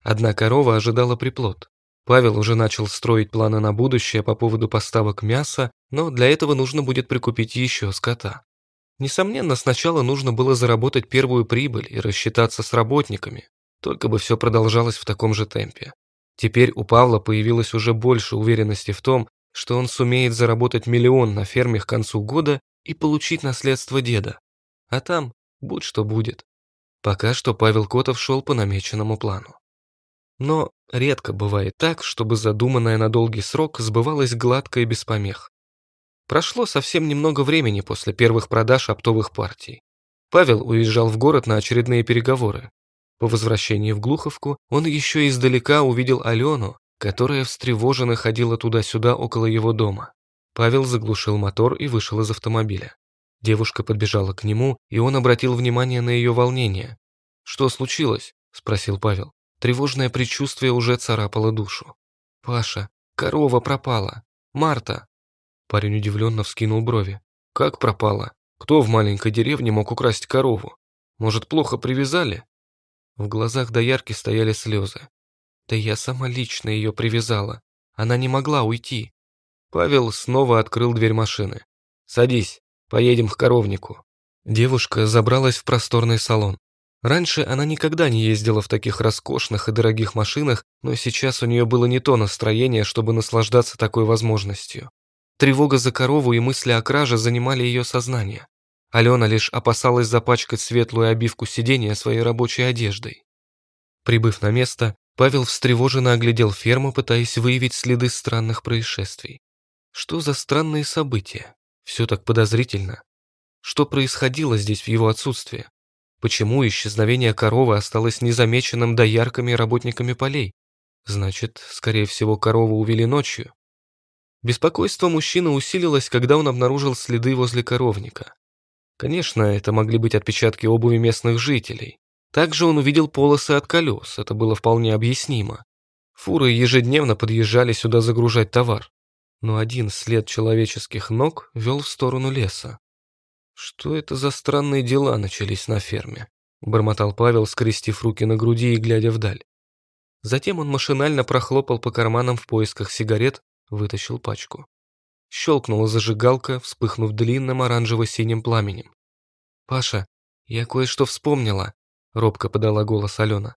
Одна корова ожидала приплод. Павел уже начал строить планы на будущее по поводу поставок мяса, но для этого нужно будет прикупить еще скота. Несомненно, сначала нужно было заработать первую прибыль и рассчитаться с работниками, только бы все продолжалось в таком же темпе. Теперь у Павла появилось уже больше уверенности в том, что он сумеет заработать миллион на ферме к концу года и получить наследство деда. А там будь что будет. Пока что Павел Котов шел по намеченному плану. Но редко бывает так, чтобы задуманное на долгий срок сбывалось гладко и без помех. Прошло совсем немного времени после первых продаж оптовых партий. Павел уезжал в город на очередные переговоры. По возвращении в Глуховку он еще издалека увидел Алену, которая встревоженно ходила туда-сюда около его дома. Павел заглушил мотор и вышел из автомобиля. Девушка подбежала к нему, и он обратил внимание на ее волнение. «Что случилось?» – спросил Павел. Тревожное предчувствие уже царапало душу. «Паша, корова пропала! Марта!» Парень удивленно вскинул брови. «Как пропала? Кто в маленькой деревне мог украсть корову? Может, плохо привязали?» В глазах доярки стояли слезы. «Да я сама лично ее привязала. Она не могла уйти. Павел снова открыл дверь машины. «Садись, поедем к коровнику». Девушка забралась в просторный салон. Раньше она никогда не ездила в таких роскошных и дорогих машинах, но сейчас у нее было не то настроение, чтобы наслаждаться такой возможностью. Тревога за корову и мысли о краже занимали ее сознание. Алена лишь опасалась запачкать светлую обивку сиденья своей рабочей одеждой. Прибыв на место, Павел встревоженно оглядел ферму, пытаясь выявить следы странных происшествий. Что за странные события? Все так подозрительно. Что происходило здесь в его отсутствие? Почему исчезновение коровы осталось незамеченным до яркими работниками полей? Значит, скорее всего, корову увели ночью. Беспокойство мужчины усилилось, когда он обнаружил следы возле коровника. Конечно, это могли быть отпечатки обуви местных жителей. Также он увидел полосы от колес, это было вполне объяснимо. Фуры ежедневно подъезжали сюда загружать товар но один след человеческих ног вел в сторону леса. «Что это за странные дела начались на ферме?» – бормотал Павел, скрестив руки на груди и глядя вдаль. Затем он машинально прохлопал по карманам в поисках сигарет, вытащил пачку. Щелкнула зажигалка, вспыхнув длинным оранжево-синим пламенем. «Паша, я кое-что вспомнила», — робко подала голос Алена.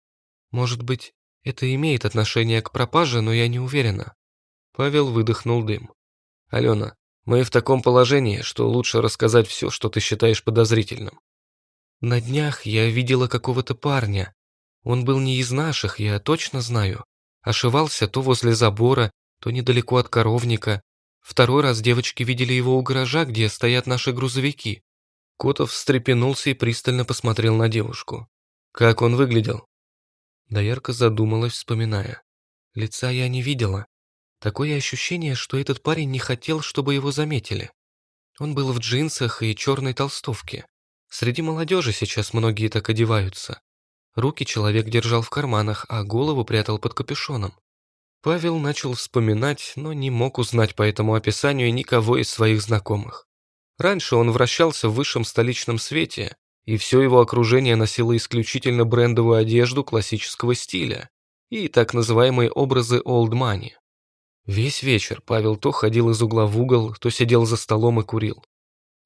«Может быть, это имеет отношение к пропаже, но я не уверена». Павел выдохнул дым. «Алена, мы в таком положении, что лучше рассказать все, что ты считаешь подозрительным». «На днях я видела какого-то парня. Он был не из наших, я точно знаю. Ошивался то возле забора, то недалеко от коровника. Второй раз девочки видели его у гаража, где стоят наши грузовики». Котов встрепенулся и пристально посмотрел на девушку. «Как он выглядел?» Доярка задумалась, вспоминая. «Лица я не видела. Такое ощущение, что этот парень не хотел, чтобы его заметили. Он был в джинсах и черной толстовке. Среди молодежи сейчас многие так одеваются. Руки человек держал в карманах, а голову прятал под капюшоном. Павел начал вспоминать, но не мог узнать по этому описанию никого из своих знакомых. Раньше он вращался в высшем столичном свете, и все его окружение носило исключительно брендовую одежду классического стиля и так называемые образы old money. Весь вечер Павел то ходил из угла в угол, то сидел за столом и курил.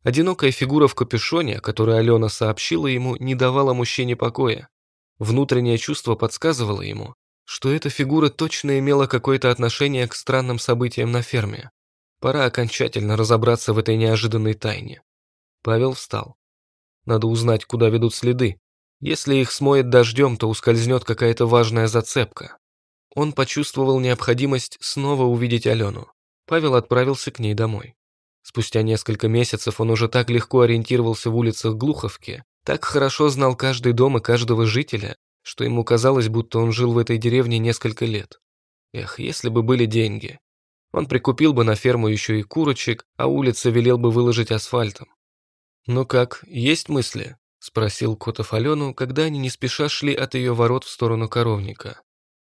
Одинокая фигура в капюшоне, которую Алена сообщила ему, не давала мужчине покоя. Внутреннее чувство подсказывало ему, что эта фигура точно имела какое-то отношение к странным событиям на ферме. Пора окончательно разобраться в этой неожиданной тайне. Павел встал. Надо узнать, куда ведут следы. Если их смоет дождем, то ускользнет какая-то важная зацепка он почувствовал необходимость снова увидеть Алену. Павел отправился к ней домой. Спустя несколько месяцев он уже так легко ориентировался в улицах Глуховки, так хорошо знал каждый дом и каждого жителя, что ему казалось, будто он жил в этой деревне несколько лет. Эх, если бы были деньги. Он прикупил бы на ферму еще и курочек, а улицы велел бы выложить асфальтом. «Ну как, есть мысли?» – спросил Котов Алену, когда они не спеша шли от ее ворот в сторону коровника.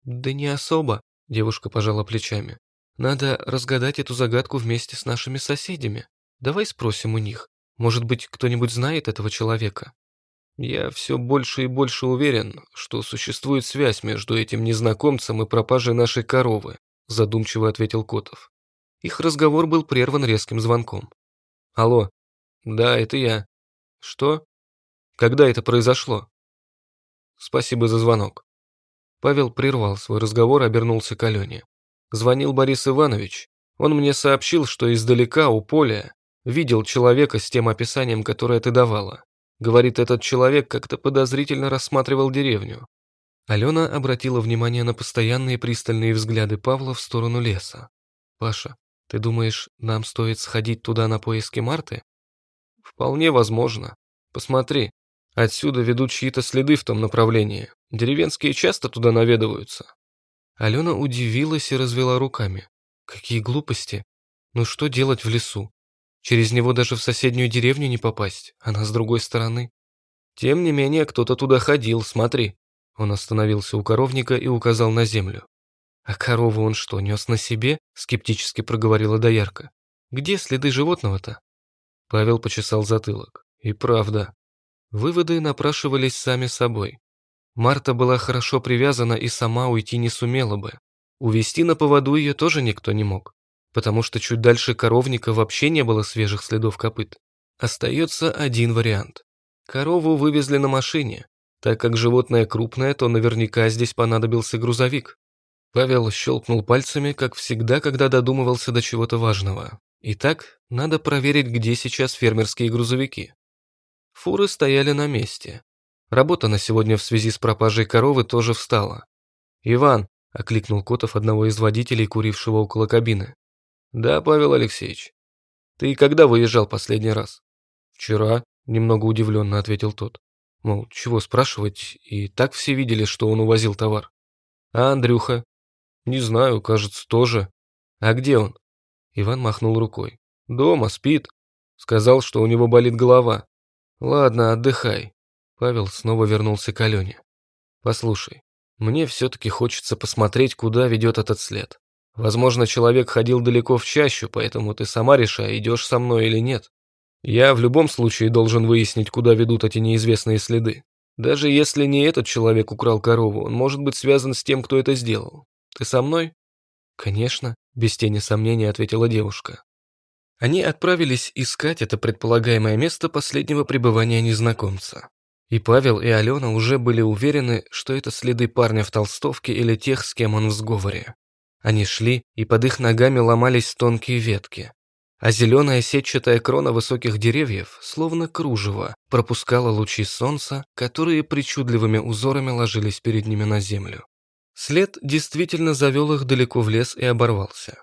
«Да не особо», – девушка пожала плечами. «Надо разгадать эту загадку вместе с нашими соседями. Давай спросим у них. Может быть, кто-нибудь знает этого человека?» Я все больше и больше уверен, что существует связь между этим незнакомцем и пропажей нашей коровы, задумчиво ответил Котов. Их разговор был прерван резким звонком. Алло. Да, это я. Что? Когда это произошло? Спасибо за звонок. Павел прервал свой разговор и обернулся к Алене. Звонил Борис Иванович. Он мне сообщил, что издалека, у поля, видел человека с тем описанием, которое ты давала. Говорит, этот человек как-то подозрительно рассматривал деревню. Алена обратила внимание на постоянные пристальные взгляды Павла в сторону леса. «Паша, ты думаешь, нам стоит сходить туда на поиски Марты?» «Вполне возможно. Посмотри, Отсюда ведут чьи-то следы в том направлении. Деревенские часто туда наведываются». Алена удивилась и развела руками. «Какие глупости! Ну что делать в лесу? Через него даже в соседнюю деревню не попасть, она с другой стороны». «Тем не менее, кто-то туда ходил, смотри». Он остановился у коровника и указал на землю. «А корову он что, нес на себе?» – скептически проговорила доярка. «Где следы животного-то?» Павел почесал затылок. «И правда. Выводы напрашивались сами собой. Марта была хорошо привязана и сама уйти не сумела бы. Увести на поводу ее тоже никто не мог, потому что чуть дальше коровника вообще не было свежих следов копыт. Остается один вариант. Корову вывезли на машине. Так как животное крупное, то наверняка здесь понадобился грузовик. Павел щелкнул пальцами, как всегда, когда додумывался до чего-то важного. Итак, надо проверить, где сейчас фермерские грузовики. Фуры стояли на месте. Работа на сегодня в связи с пропажей коровы тоже встала. «Иван!» – окликнул Котов одного из водителей, курившего около кабины. «Да, Павел Алексеевич. Ты когда выезжал последний раз?» «Вчера», – немного удивленно ответил тот. Мол, чего спрашивать, и так все видели, что он увозил товар. «А Андрюха?» «Не знаю, кажется, тоже». «А где он?» Иван махнул рукой. «Дома, спит. Сказал, что у него болит голова. «Ладно, отдыхай». Павел снова вернулся к Алене. «Послушай, мне все-таки хочется посмотреть, куда ведет этот след. Возможно, человек ходил далеко в чащу, поэтому ты сама решай, идешь со мной или нет. Я в любом случае должен выяснить, куда ведут эти неизвестные следы. Даже если не этот человек украл корову, он может быть связан с тем, кто это сделал. Ты со мной?» «Конечно», — без тени сомнения ответила девушка. Они отправились искать это предполагаемое место последнего пребывания незнакомца. И Павел, и Алена уже были уверены, что это следы парня в толстовке или тех, с кем он в сговоре. Они шли, и под их ногами ломались тонкие ветки. А зеленая сетчатая крона высоких деревьев, словно кружево, пропускала лучи солнца, которые причудливыми узорами ложились перед ними на землю. След действительно завел их далеко в лес и оборвался.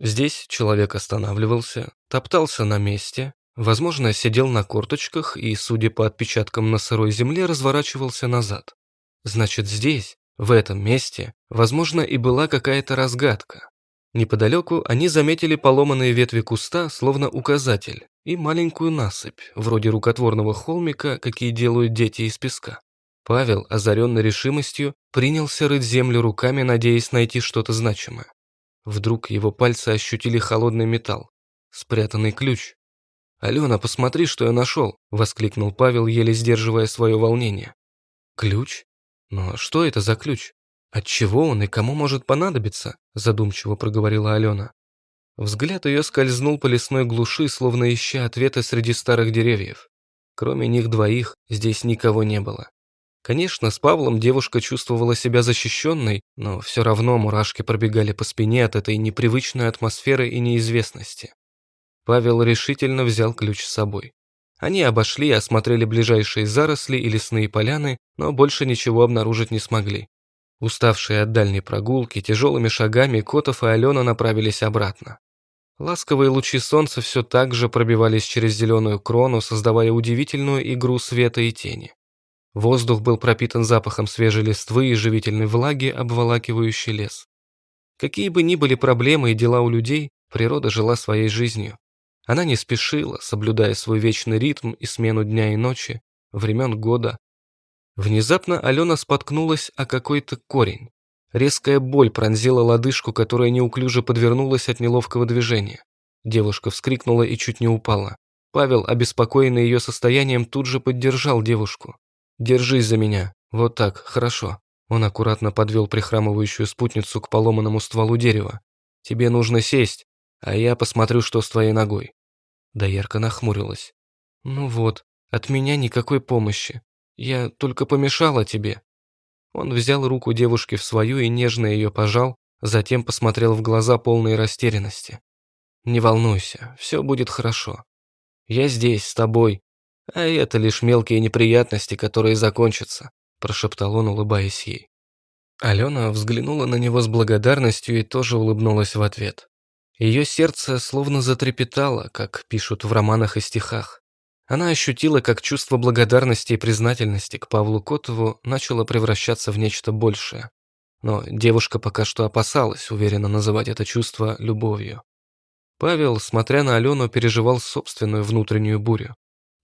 Здесь человек останавливался, топтался на месте, возможно, сидел на корточках и, судя по отпечаткам на сырой земле, разворачивался назад. Значит, здесь, в этом месте, возможно, и была какая-то разгадка. Неподалеку они заметили поломанные ветви куста, словно указатель, и маленькую насыпь, вроде рукотворного холмика, какие делают дети из песка. Павел, озаренный решимостью, принялся рыть землю руками, надеясь найти что-то значимое. Вдруг его пальцы ощутили холодный металл. Спрятанный ключ. «Алена, посмотри, что я нашел!» – воскликнул Павел, еле сдерживая свое волнение. «Ключ? Но что это за ключ? От чего он и кому может понадобиться?» – задумчиво проговорила Алена. Взгляд ее скользнул по лесной глуши, словно ища ответа среди старых деревьев. Кроме них двоих здесь никого не было. Конечно, с Павлом девушка чувствовала себя защищенной, но все равно мурашки пробегали по спине от этой непривычной атмосферы и неизвестности. Павел решительно взял ключ с собой. Они обошли и осмотрели ближайшие заросли и лесные поляны, но больше ничего обнаружить не смогли. Уставшие от дальней прогулки, тяжелыми шагами Котов и Алена направились обратно. Ласковые лучи солнца все так же пробивались через зеленую крону, создавая удивительную игру света и тени. Воздух был пропитан запахом свежей листвы и живительной влаги, обволакивающей лес. Какие бы ни были проблемы и дела у людей, природа жила своей жизнью. Она не спешила, соблюдая свой вечный ритм и смену дня и ночи, времен года. Внезапно Алена споткнулась о какой-то корень. Резкая боль пронзила лодыжку, которая неуклюже подвернулась от неловкого движения. Девушка вскрикнула и чуть не упала. Павел, обеспокоенный ее состоянием, тут же поддержал девушку. Держись за меня. Вот так, хорошо». Он аккуратно подвел прихрамывающую спутницу к поломанному стволу дерева. «Тебе нужно сесть, а я посмотрю, что с твоей ногой». Доярка нахмурилась. «Ну вот, от меня никакой помощи. Я только помешала тебе». Он взял руку девушки в свою и нежно ее пожал, затем посмотрел в глаза полной растерянности. «Не волнуйся, все будет хорошо. Я здесь, с тобой, а это лишь мелкие неприятности, которые закончатся, прошептал он, улыбаясь ей. Алена взглянула на него с благодарностью и тоже улыбнулась в ответ. Ее сердце словно затрепетало, как пишут в романах и стихах. Она ощутила, как чувство благодарности и признательности к Павлу Котову начало превращаться в нечто большее. Но девушка пока что опасалась уверенно называть это чувство любовью. Павел, смотря на Алену, переживал собственную внутреннюю бурю.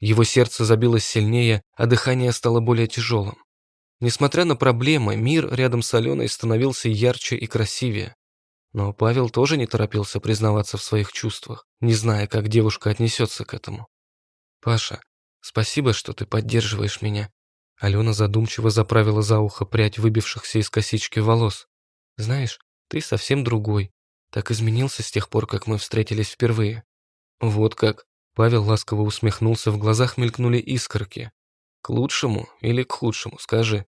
Его сердце забилось сильнее, а дыхание стало более тяжелым. Несмотря на проблемы, мир рядом с Аленой становился ярче и красивее. Но Павел тоже не торопился признаваться в своих чувствах, не зная, как девушка отнесется к этому. «Паша, спасибо, что ты поддерживаешь меня». Алена задумчиво заправила за ухо прядь выбившихся из косички волос. «Знаешь, ты совсем другой. Так изменился с тех пор, как мы встретились впервые». «Вот как?» Павел ласково усмехнулся, в глазах мелькнули искорки. «К лучшему или к худшему, скажи?»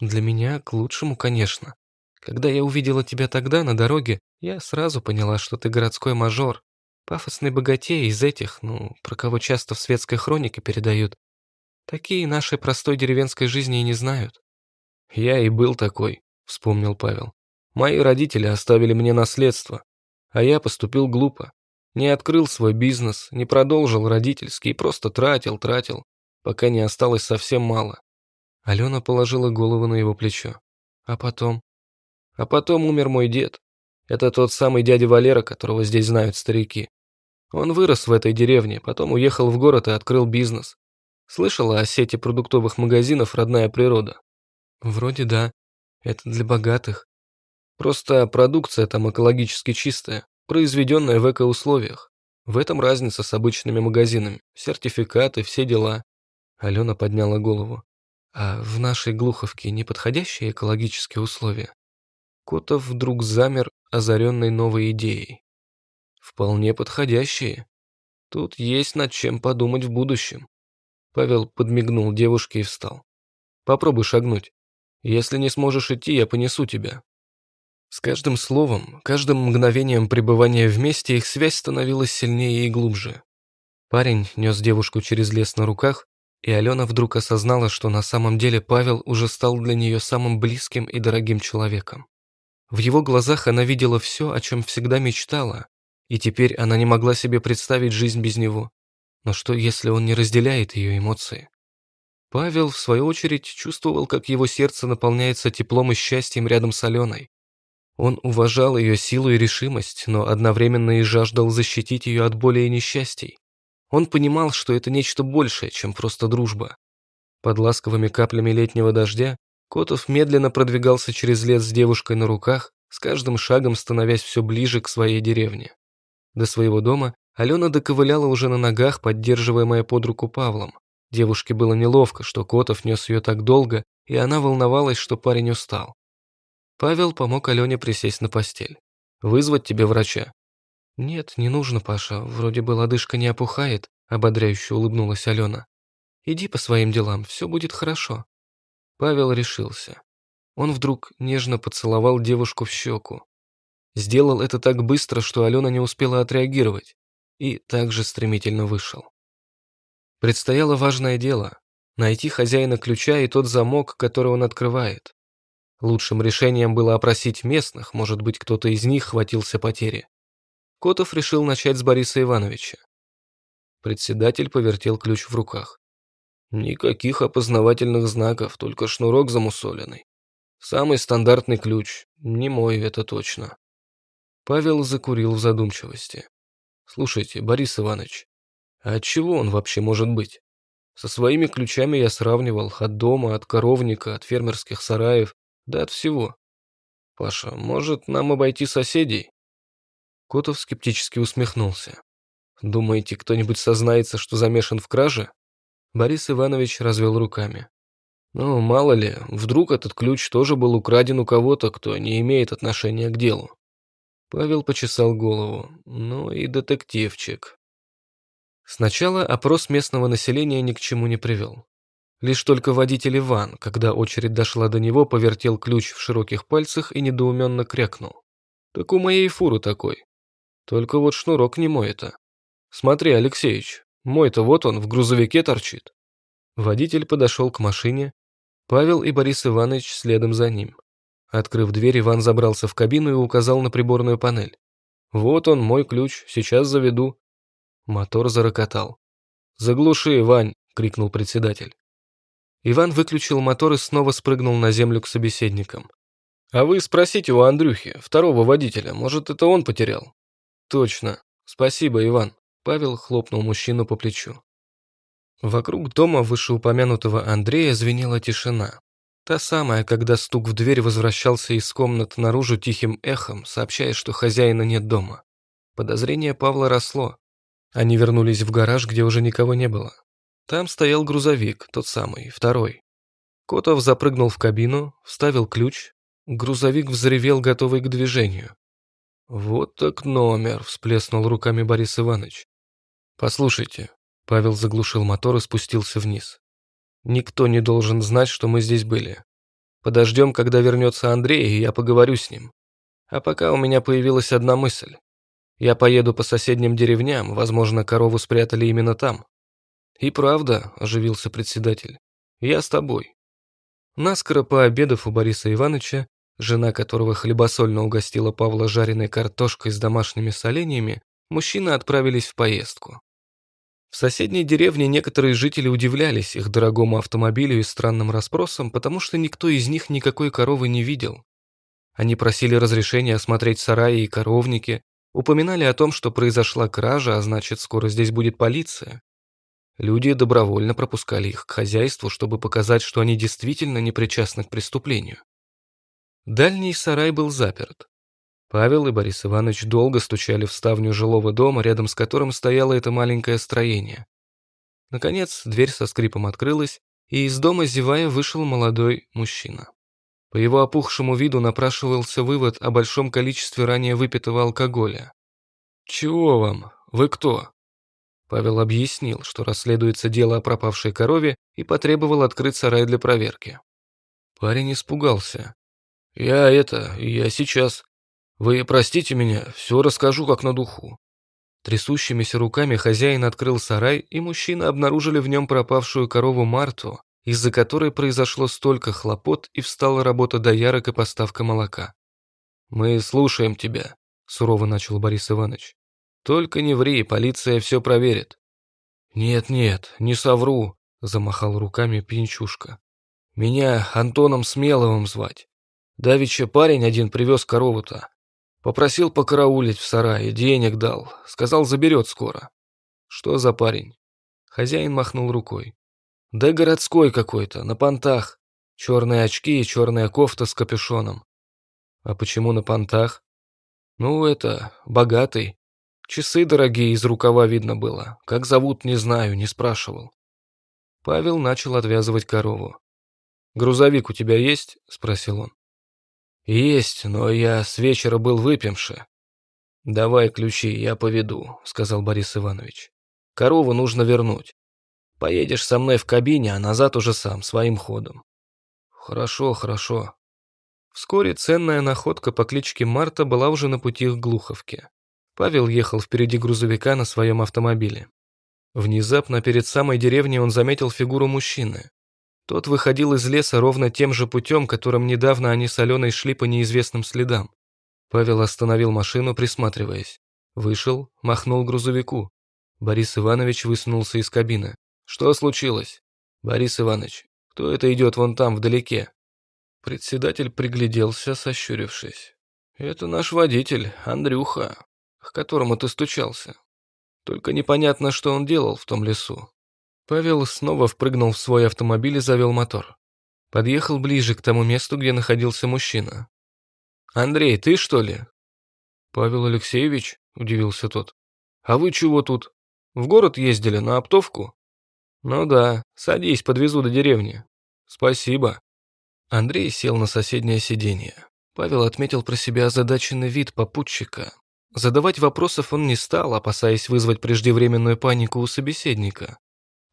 «Для меня к лучшему, конечно. Когда я увидела тебя тогда на дороге, я сразу поняла, что ты городской мажор. Пафосный богатей из этих, ну, про кого часто в светской хронике передают. Такие нашей простой деревенской жизни и не знают». «Я и был такой», — вспомнил Павел. «Мои родители оставили мне наследство, а я поступил глупо. Не открыл свой бизнес, не продолжил родительский, просто тратил, тратил, пока не осталось совсем мало. Алена положила голову на его плечо. А потом? А потом умер мой дед. Это тот самый дядя Валера, которого здесь знают старики. Он вырос в этой деревне, потом уехал в город и открыл бизнес. Слышала о сети продуктовых магазинов «Родная природа»? Вроде да. Это для богатых. Просто продукция там экологически чистая произведенная в эко-условиях. В этом разница с обычными магазинами. Сертификаты, все дела. Алена подняла голову. А в нашей Глуховке неподходящие экологические условия? Котов вдруг замер, озаренной новой идеей. Вполне подходящие. Тут есть над чем подумать в будущем. Павел подмигнул девушке и встал. Попробуй шагнуть. Если не сможешь идти, я понесу тебя. С каждым словом, каждым мгновением пребывания вместе их связь становилась сильнее и глубже. Парень нес девушку через лес на руках, и Алена вдруг осознала, что на самом деле Павел уже стал для нее самым близким и дорогим человеком. В его глазах она видела все, о чем всегда мечтала, и теперь она не могла себе представить жизнь без него. Но что, если он не разделяет ее эмоции? Павел, в свою очередь, чувствовал, как его сердце наполняется теплом и счастьем рядом с Аленой. Он уважал ее силу и решимость, но одновременно и жаждал защитить ее от боли и несчастий. Он понимал, что это нечто большее, чем просто дружба. Под ласковыми каплями летнего дождя Котов медленно продвигался через лес с девушкой на руках, с каждым шагом становясь все ближе к своей деревне. До своего дома Алена доковыляла уже на ногах, поддерживаемая под руку Павлом. Девушке было неловко, что Котов нес ее так долго, и она волновалась, что парень устал. Павел помог Алене присесть на постель. «Вызвать тебе врача?» «Нет, не нужно, Паша. Вроде бы лодыжка не опухает», – ободряюще улыбнулась Алена. «Иди по своим делам, все будет хорошо». Павел решился. Он вдруг нежно поцеловал девушку в щеку. Сделал это так быстро, что Алена не успела отреагировать. И также стремительно вышел. Предстояло важное дело – найти хозяина ключа и тот замок, который он открывает. Лучшим решением было опросить местных, может быть, кто-то из них хватился потери. Котов решил начать с Бориса Ивановича. Председатель повертел ключ в руках. Никаких опознавательных знаков, только шнурок замусоленный. Самый стандартный ключ, не мой, это точно. Павел закурил в задумчивости. Слушайте, Борис Иванович, а от чего он вообще может быть? Со своими ключами я сравнивал от дома, от коровника, от фермерских сараев. Да от всего. Паша, может, нам обойти соседей? Котов скептически усмехнулся. Думаете, кто-нибудь сознается, что замешан в краже? Борис Иванович развел руками. Ну, мало ли, вдруг этот ключ тоже был украден у кого-то, кто не имеет отношения к делу. Павел почесал голову. Ну и детективчик. Сначала опрос местного населения ни к чему не привел. Лишь только водитель Иван, когда очередь дошла до него, повертел ключ в широких пальцах и недоуменно крякнул. «Так у моей фуры такой. Только вот шнурок не мой то Смотри, Алексеич, мой-то вот он в грузовике торчит». Водитель подошел к машине, Павел и Борис Иванович следом за ним. Открыв дверь, Иван забрался в кабину и указал на приборную панель. «Вот он, мой ключ, сейчас заведу». Мотор зарокотал. «Заглуши, Вань!» – крикнул председатель. Иван выключил мотор и снова спрыгнул на землю к собеседникам. «А вы спросите у Андрюхи, второго водителя, может, это он потерял?» «Точно. Спасибо, Иван», — Павел хлопнул мужчину по плечу. Вокруг дома вышеупомянутого Андрея звенела тишина. Та самая, когда стук в дверь возвращался из комнат наружу тихим эхом, сообщая, что хозяина нет дома. Подозрение Павла росло. Они вернулись в гараж, где уже никого не было. Там стоял грузовик, тот самый, второй. Котов запрыгнул в кабину, вставил ключ. Грузовик взревел, готовый к движению. «Вот так номер», — всплеснул руками Борис Иванович. «Послушайте», — Павел заглушил мотор и спустился вниз. «Никто не должен знать, что мы здесь были. Подождем, когда вернется Андрей, и я поговорю с ним. А пока у меня появилась одна мысль. Я поеду по соседним деревням, возможно, корову спрятали именно там. «И правда», – оживился председатель, – «я с тобой». Наскоро пообедав у Бориса Ивановича, жена которого хлебосольно угостила Павла жареной картошкой с домашними соленьями, мужчины отправились в поездку. В соседней деревне некоторые жители удивлялись их дорогому автомобилю и странным расспросам, потому что никто из них никакой коровы не видел. Они просили разрешения осмотреть сараи и коровники, упоминали о том, что произошла кража, а значит, скоро здесь будет полиция. Люди добровольно пропускали их к хозяйству, чтобы показать, что они действительно не причастны к преступлению. Дальний сарай был заперт. Павел и Борис Иванович долго стучали в ставню жилого дома, рядом с которым стояло это маленькое строение. Наконец, дверь со скрипом открылась, и из дома зевая вышел молодой мужчина. По его опухшему виду напрашивался вывод о большом количестве ранее выпитого алкоголя. «Чего вам? Вы кто?» Павел объяснил, что расследуется дело о пропавшей корове и потребовал открыть сарай для проверки. Парень испугался. «Я это, я сейчас. Вы простите меня, все расскажу как на духу». Трясущимися руками хозяин открыл сарай, и мужчины обнаружили в нем пропавшую корову Марту, из-за которой произошло столько хлопот и встала работа доярок и поставка молока. «Мы слушаем тебя», – сурово начал Борис Иванович. «Только не ври, полиция все проверит». «Нет-нет, не совру», — замахал руками пинчушка. «Меня Антоном Смеловым звать. Давеча парень один привез корову-то. Попросил покараулить в сарае, денег дал. Сказал, заберет скоро». «Что за парень?» Хозяин махнул рукой. «Да городской какой-то, на понтах. Черные очки и черная кофта с капюшоном». «А почему на понтах?» «Ну, это, богатый. Часы дорогие из рукава видно было. Как зовут, не знаю, не спрашивал. Павел начал отвязывать корову. «Грузовик у тебя есть?» — спросил он. «Есть, но я с вечера был выпьемши». «Давай ключи, я поведу», — сказал Борис Иванович. «Корову нужно вернуть. Поедешь со мной в кабине, а назад уже сам, своим ходом». «Хорошо, хорошо». Вскоре ценная находка по кличке Марта была уже на пути к Глуховке. Павел ехал впереди грузовика на своем автомобиле. Внезапно перед самой деревней он заметил фигуру мужчины. Тот выходил из леса ровно тем же путем, которым недавно они с Аленой шли по неизвестным следам. Павел остановил машину, присматриваясь. Вышел, махнул грузовику. Борис Иванович высунулся из кабины. «Что случилось?» «Борис Иванович, кто это идет вон там, вдалеке?» Председатель пригляделся, сощурившись. «Это наш водитель, Андрюха к которому ты стучался. Только непонятно, что он делал в том лесу. Павел снова впрыгнул в свой автомобиль и завел мотор. Подъехал ближе к тому месту, где находился мужчина. «Андрей, ты что ли?» «Павел Алексеевич?» – удивился тот. «А вы чего тут? В город ездили, на оптовку?» «Ну да, садись, подвезу до деревни». «Спасибо». Андрей сел на соседнее сиденье. Павел отметил про себя озадаченный вид попутчика, Задавать вопросов он не стал, опасаясь вызвать преждевременную панику у собеседника.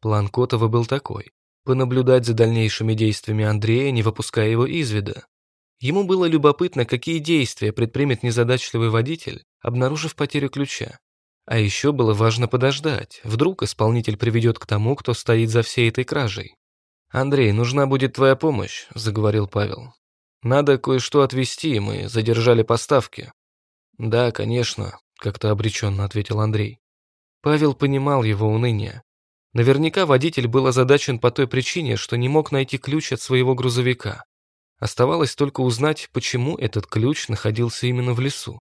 План Котова был такой – понаблюдать за дальнейшими действиями Андрея, не выпуская его из вида. Ему было любопытно, какие действия предпримет незадачливый водитель, обнаружив потерю ключа. А еще было важно подождать, вдруг исполнитель приведет к тому, кто стоит за всей этой кражей. «Андрей, нужна будет твоя помощь», – заговорил Павел. «Надо кое-что отвезти, мы задержали поставки». «Да, конечно», – как-то обреченно ответил Андрей. Павел понимал его уныние. Наверняка водитель был озадачен по той причине, что не мог найти ключ от своего грузовика. Оставалось только узнать, почему этот ключ находился именно в лесу.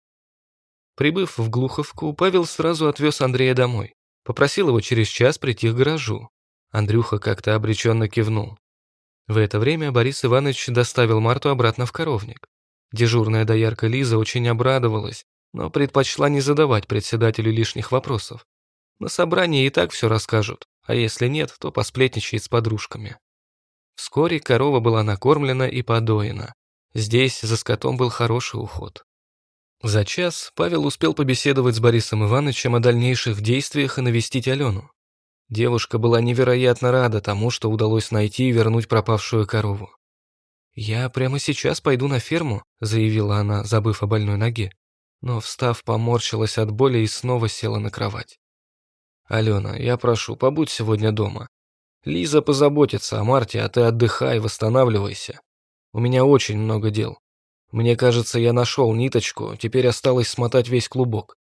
Прибыв в Глуховку, Павел сразу отвез Андрея домой. Попросил его через час прийти к гаражу. Андрюха как-то обреченно кивнул. В это время Борис Иванович доставил Марту обратно в коровник. Дежурная доярка Лиза очень обрадовалась, но предпочла не задавать председателю лишних вопросов. На собрании и так все расскажут, а если нет, то посплетничает с подружками. Вскоре корова была накормлена и подоена. Здесь за скотом был хороший уход. За час Павел успел побеседовать с Борисом Ивановичем о дальнейших действиях и навестить Алену. Девушка была невероятно рада тому, что удалось найти и вернуть пропавшую корову. «Я прямо сейчас пойду на ферму», — заявила она, забыв о больной ноге. Но, встав, поморщилась от боли и снова села на кровать. «Алена, я прошу, побудь сегодня дома. Лиза позаботится о Марте, а ты отдыхай, восстанавливайся. У меня очень много дел. Мне кажется, я нашел ниточку, теперь осталось смотать весь клубок.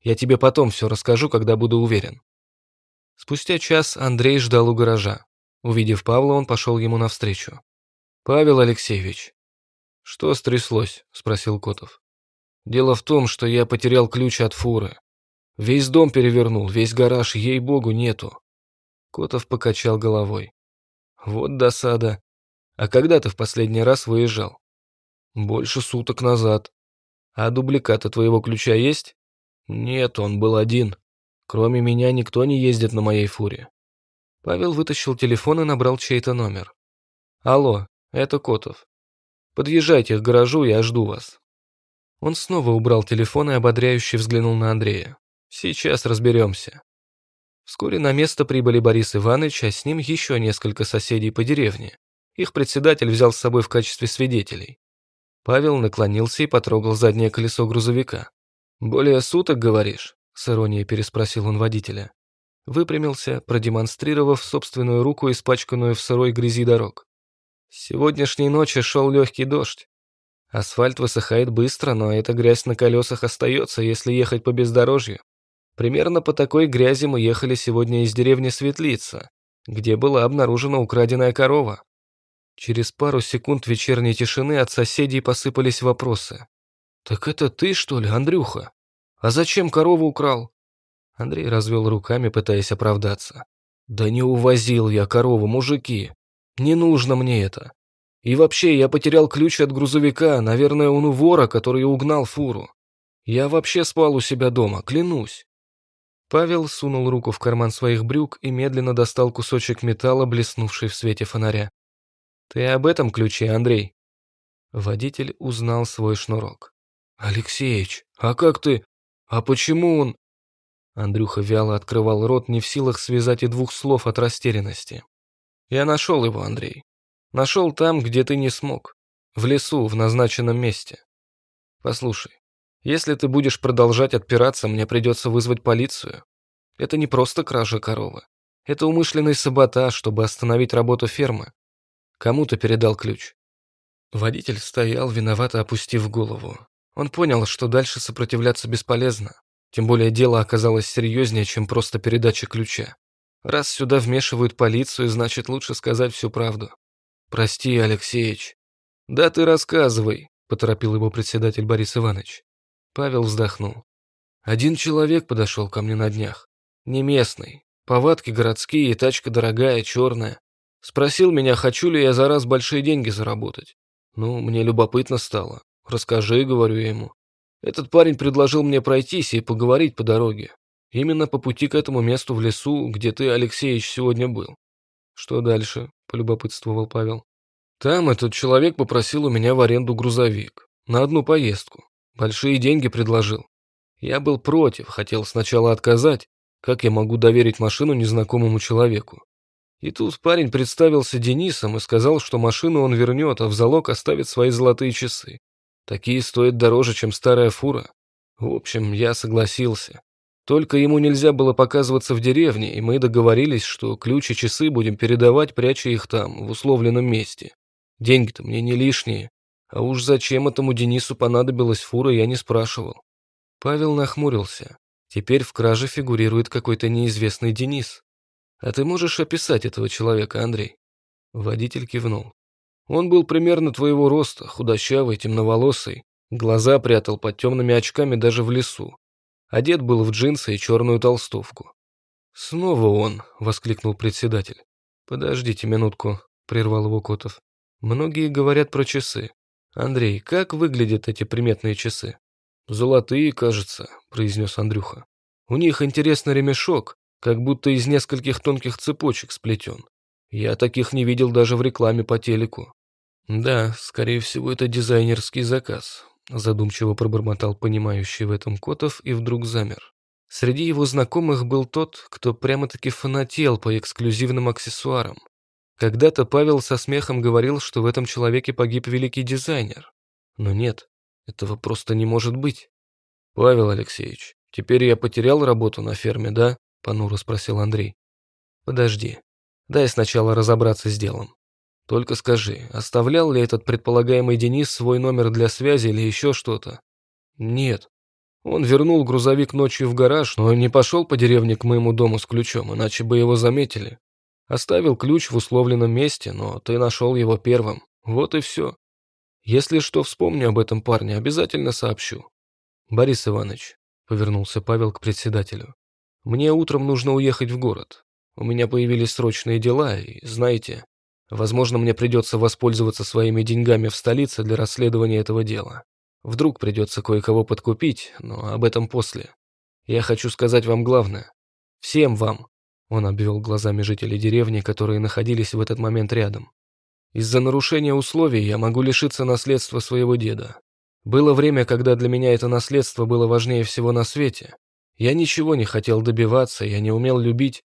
Я тебе потом все расскажу, когда буду уверен». Спустя час Андрей ждал у гаража. Увидев Павла, он пошел ему навстречу. «Павел Алексеевич». «Что стряслось?» – спросил Котов. «Дело в том, что я потерял ключ от фуры. Весь дом перевернул, весь гараж, ей-богу, нету». Котов покачал головой. «Вот досада. А когда ты в последний раз выезжал?» «Больше суток назад». «А дубликата твоего ключа есть?» «Нет, он был один. Кроме меня никто не ездит на моей фуре». Павел вытащил телефон и набрал чей-то номер. «Алло, это Котов. Подъезжайте к гаражу, я жду вас». Он снова убрал телефон и ободряюще взглянул на Андрея. «Сейчас разберемся». Вскоре на место прибыли Борис Иванович, а с ним еще несколько соседей по деревне. Их председатель взял с собой в качестве свидетелей. Павел наклонился и потрогал заднее колесо грузовика. «Более суток, говоришь?» – с иронией переспросил он водителя. Выпрямился, продемонстрировав собственную руку, испачканную в сырой грязи дорог сегодняшней ночи шел легкий дождь. Асфальт высыхает быстро, но эта грязь на колесах остается, если ехать по бездорожью. Примерно по такой грязи мы ехали сегодня из деревни Светлица, где была обнаружена украденная корова. Через пару секунд вечерней тишины от соседей посыпались вопросы. «Так это ты, что ли, Андрюха? А зачем корову украл?» Андрей развел руками, пытаясь оправдаться. «Да не увозил я корову, мужики. Не нужно мне это. И вообще, я потерял ключ от грузовика, наверное, он у вора, который угнал фуру. Я вообще спал у себя дома, клянусь. Павел сунул руку в карман своих брюк и медленно достал кусочек металла, блеснувший в свете фонаря. «Ты об этом ключе, Андрей?» Водитель узнал свой шнурок. «Алексеич, а как ты? А почему он...» Андрюха вяло открывал рот, не в силах связать и двух слов от растерянности. Я нашел его, Андрей. Нашел там, где ты не смог. В лесу, в назначенном месте. Послушай, если ты будешь продолжать отпираться, мне придется вызвать полицию. Это не просто кража коровы. Это умышленный саботаж, чтобы остановить работу фермы. Кому ты передал ключ? Водитель стоял, виновато опустив голову. Он понял, что дальше сопротивляться бесполезно. Тем более дело оказалось серьезнее, чем просто передача ключа. Раз сюда вмешивают полицию, значит, лучше сказать всю правду. «Прости, Алексеич». «Да ты рассказывай», — поторопил его председатель Борис Иванович. Павел вздохнул. «Один человек подошел ко мне на днях. Не местный. Повадки городские, тачка дорогая, черная. Спросил меня, хочу ли я за раз большие деньги заработать. Ну, мне любопытно стало. Расскажи, говорю я ему. Этот парень предложил мне пройтись и поговорить по дороге. Именно по пути к этому месту в лесу, где ты, Алексеевич, сегодня был. Что дальше? Полюбопытствовал Павел. Там этот человек попросил у меня в аренду грузовик. На одну поездку. Большие деньги предложил. Я был против, хотел сначала отказать. Как я могу доверить машину незнакомому человеку? И тут парень представился Денисом и сказал, что машину он вернет, а в залог оставит свои золотые часы. Такие стоят дороже, чем старая фура. В общем, я согласился. Только ему нельзя было показываться в деревне, и мы договорились, что ключи и часы будем передавать, пряча их там, в условленном месте. Деньги-то мне не лишние. А уж зачем этому Денису понадобилась фура, я не спрашивал. Павел нахмурился. Теперь в краже фигурирует какой-то неизвестный Денис. А ты можешь описать этого человека, Андрей? Водитель кивнул. Он был примерно твоего роста, худощавый, темноволосый. Глаза прятал под темными очками даже в лесу. Одет был в джинсы и черную толстовку. «Снова он!» — воскликнул председатель. «Подождите минутку», — прервал его Котов. «Многие говорят про часы. Андрей, как выглядят эти приметные часы?» «Золотые, кажется», — произнес Андрюха. «У них интересный ремешок, как будто из нескольких тонких цепочек сплетен. Я таких не видел даже в рекламе по телеку». «Да, скорее всего, это дизайнерский заказ», Задумчиво пробормотал понимающий в этом Котов и вдруг замер. Среди его знакомых был тот, кто прямо-таки фанател по эксклюзивным аксессуарам. Когда-то Павел со смехом говорил, что в этом человеке погиб великий дизайнер. Но нет, этого просто не может быть. «Павел Алексеевич, теперь я потерял работу на ферме, да?» – понуро спросил Андрей. «Подожди. Дай сначала разобраться с делом. Только скажи, оставлял ли этот предполагаемый Денис свой номер для связи или еще что-то? Нет. Он вернул грузовик ночью в гараж, но не пошел по деревне к моему дому с ключом, иначе бы его заметили. Оставил ключ в условленном месте, но ты нашел его первым. Вот и все. Если что вспомню об этом парне, обязательно сообщу. Борис Иванович, повернулся Павел к председателю. Мне утром нужно уехать в город. У меня появились срочные дела, и, знаете, Возможно, мне придется воспользоваться своими деньгами в столице для расследования этого дела. Вдруг придется кое-кого подкупить, но об этом после. Я хочу сказать вам главное. Всем вам!» Он обвел глазами жителей деревни, которые находились в этот момент рядом. «Из-за нарушения условий я могу лишиться наследства своего деда. Было время, когда для меня это наследство было важнее всего на свете. Я ничего не хотел добиваться, я не умел любить.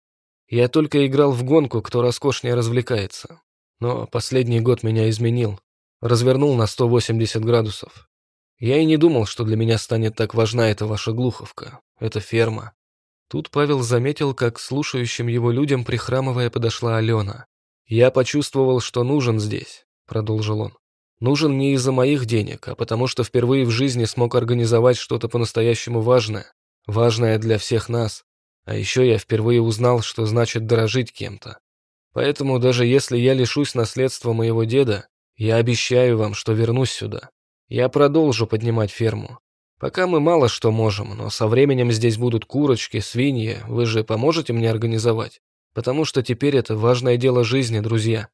Я только играл в гонку, кто роскошнее развлекается. Но последний год меня изменил, развернул на 180 градусов. Я и не думал, что для меня станет так важна эта ваша глуховка, эта ферма. Тут Павел заметил, как слушающим его людям, прихрамывая, подошла Алена. «Я почувствовал, что нужен здесь», — продолжил он. «Нужен не из-за моих денег, а потому что впервые в жизни смог организовать что-то по-настоящему важное, важное для всех нас. А еще я впервые узнал, что значит дорожить кем-то. Поэтому даже если я лишусь наследства моего деда, я обещаю вам, что вернусь сюда. Я продолжу поднимать ферму. Пока мы мало что можем, но со временем здесь будут курочки, свиньи, вы же поможете мне организовать? Потому что теперь это важное дело жизни, друзья».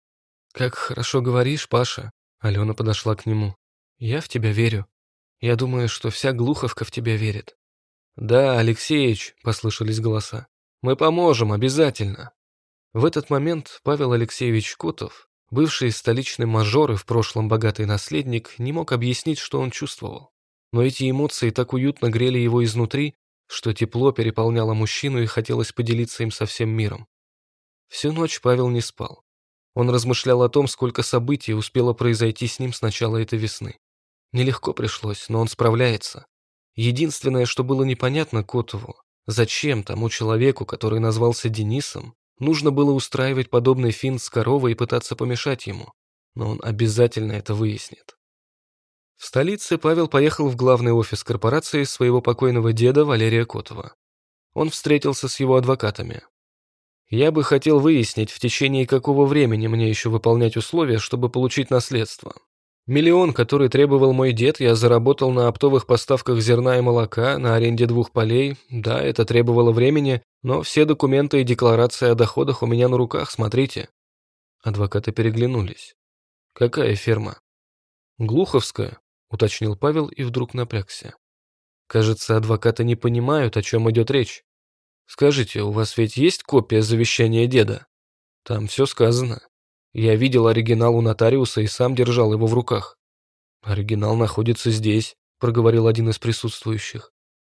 «Как хорошо говоришь, Паша», — Алена подошла к нему. «Я в тебя верю. Я думаю, что вся Глуховка в тебя верит». «Да, Алексеич», — послышались голоса. «Мы поможем, обязательно. В этот момент Павел Алексеевич Котов, бывший столичный мажор и в прошлом богатый наследник, не мог объяснить, что он чувствовал. Но эти эмоции так уютно грели его изнутри, что тепло переполняло мужчину и хотелось поделиться им со всем миром. Всю ночь Павел не спал. Он размышлял о том, сколько событий успело произойти с ним с начала этой весны. Нелегко пришлось, но он справляется. Единственное, что было непонятно Котову, зачем тому человеку, который назвался Денисом, Нужно было устраивать подобный финт с коровой и пытаться помешать ему, но он обязательно это выяснит. В столице Павел поехал в главный офис корпорации своего покойного деда Валерия Котова. Он встретился с его адвокатами. «Я бы хотел выяснить, в течение какого времени мне еще выполнять условия, чтобы получить наследство. Миллион, который требовал мой дед, я заработал на оптовых поставках зерна и молока, на аренде двух полей. Да, это требовало времени, но все документы и декларации о доходах у меня на руках, смотрите. Адвокаты переглянулись. Какая ферма? Глуховская, уточнил Павел и вдруг напрягся. Кажется, адвокаты не понимают, о чем идет речь. Скажите, у вас ведь есть копия завещания деда? Там все сказано. Я видел оригинал у нотариуса и сам держал его в руках. «Оригинал находится здесь», — проговорил один из присутствующих.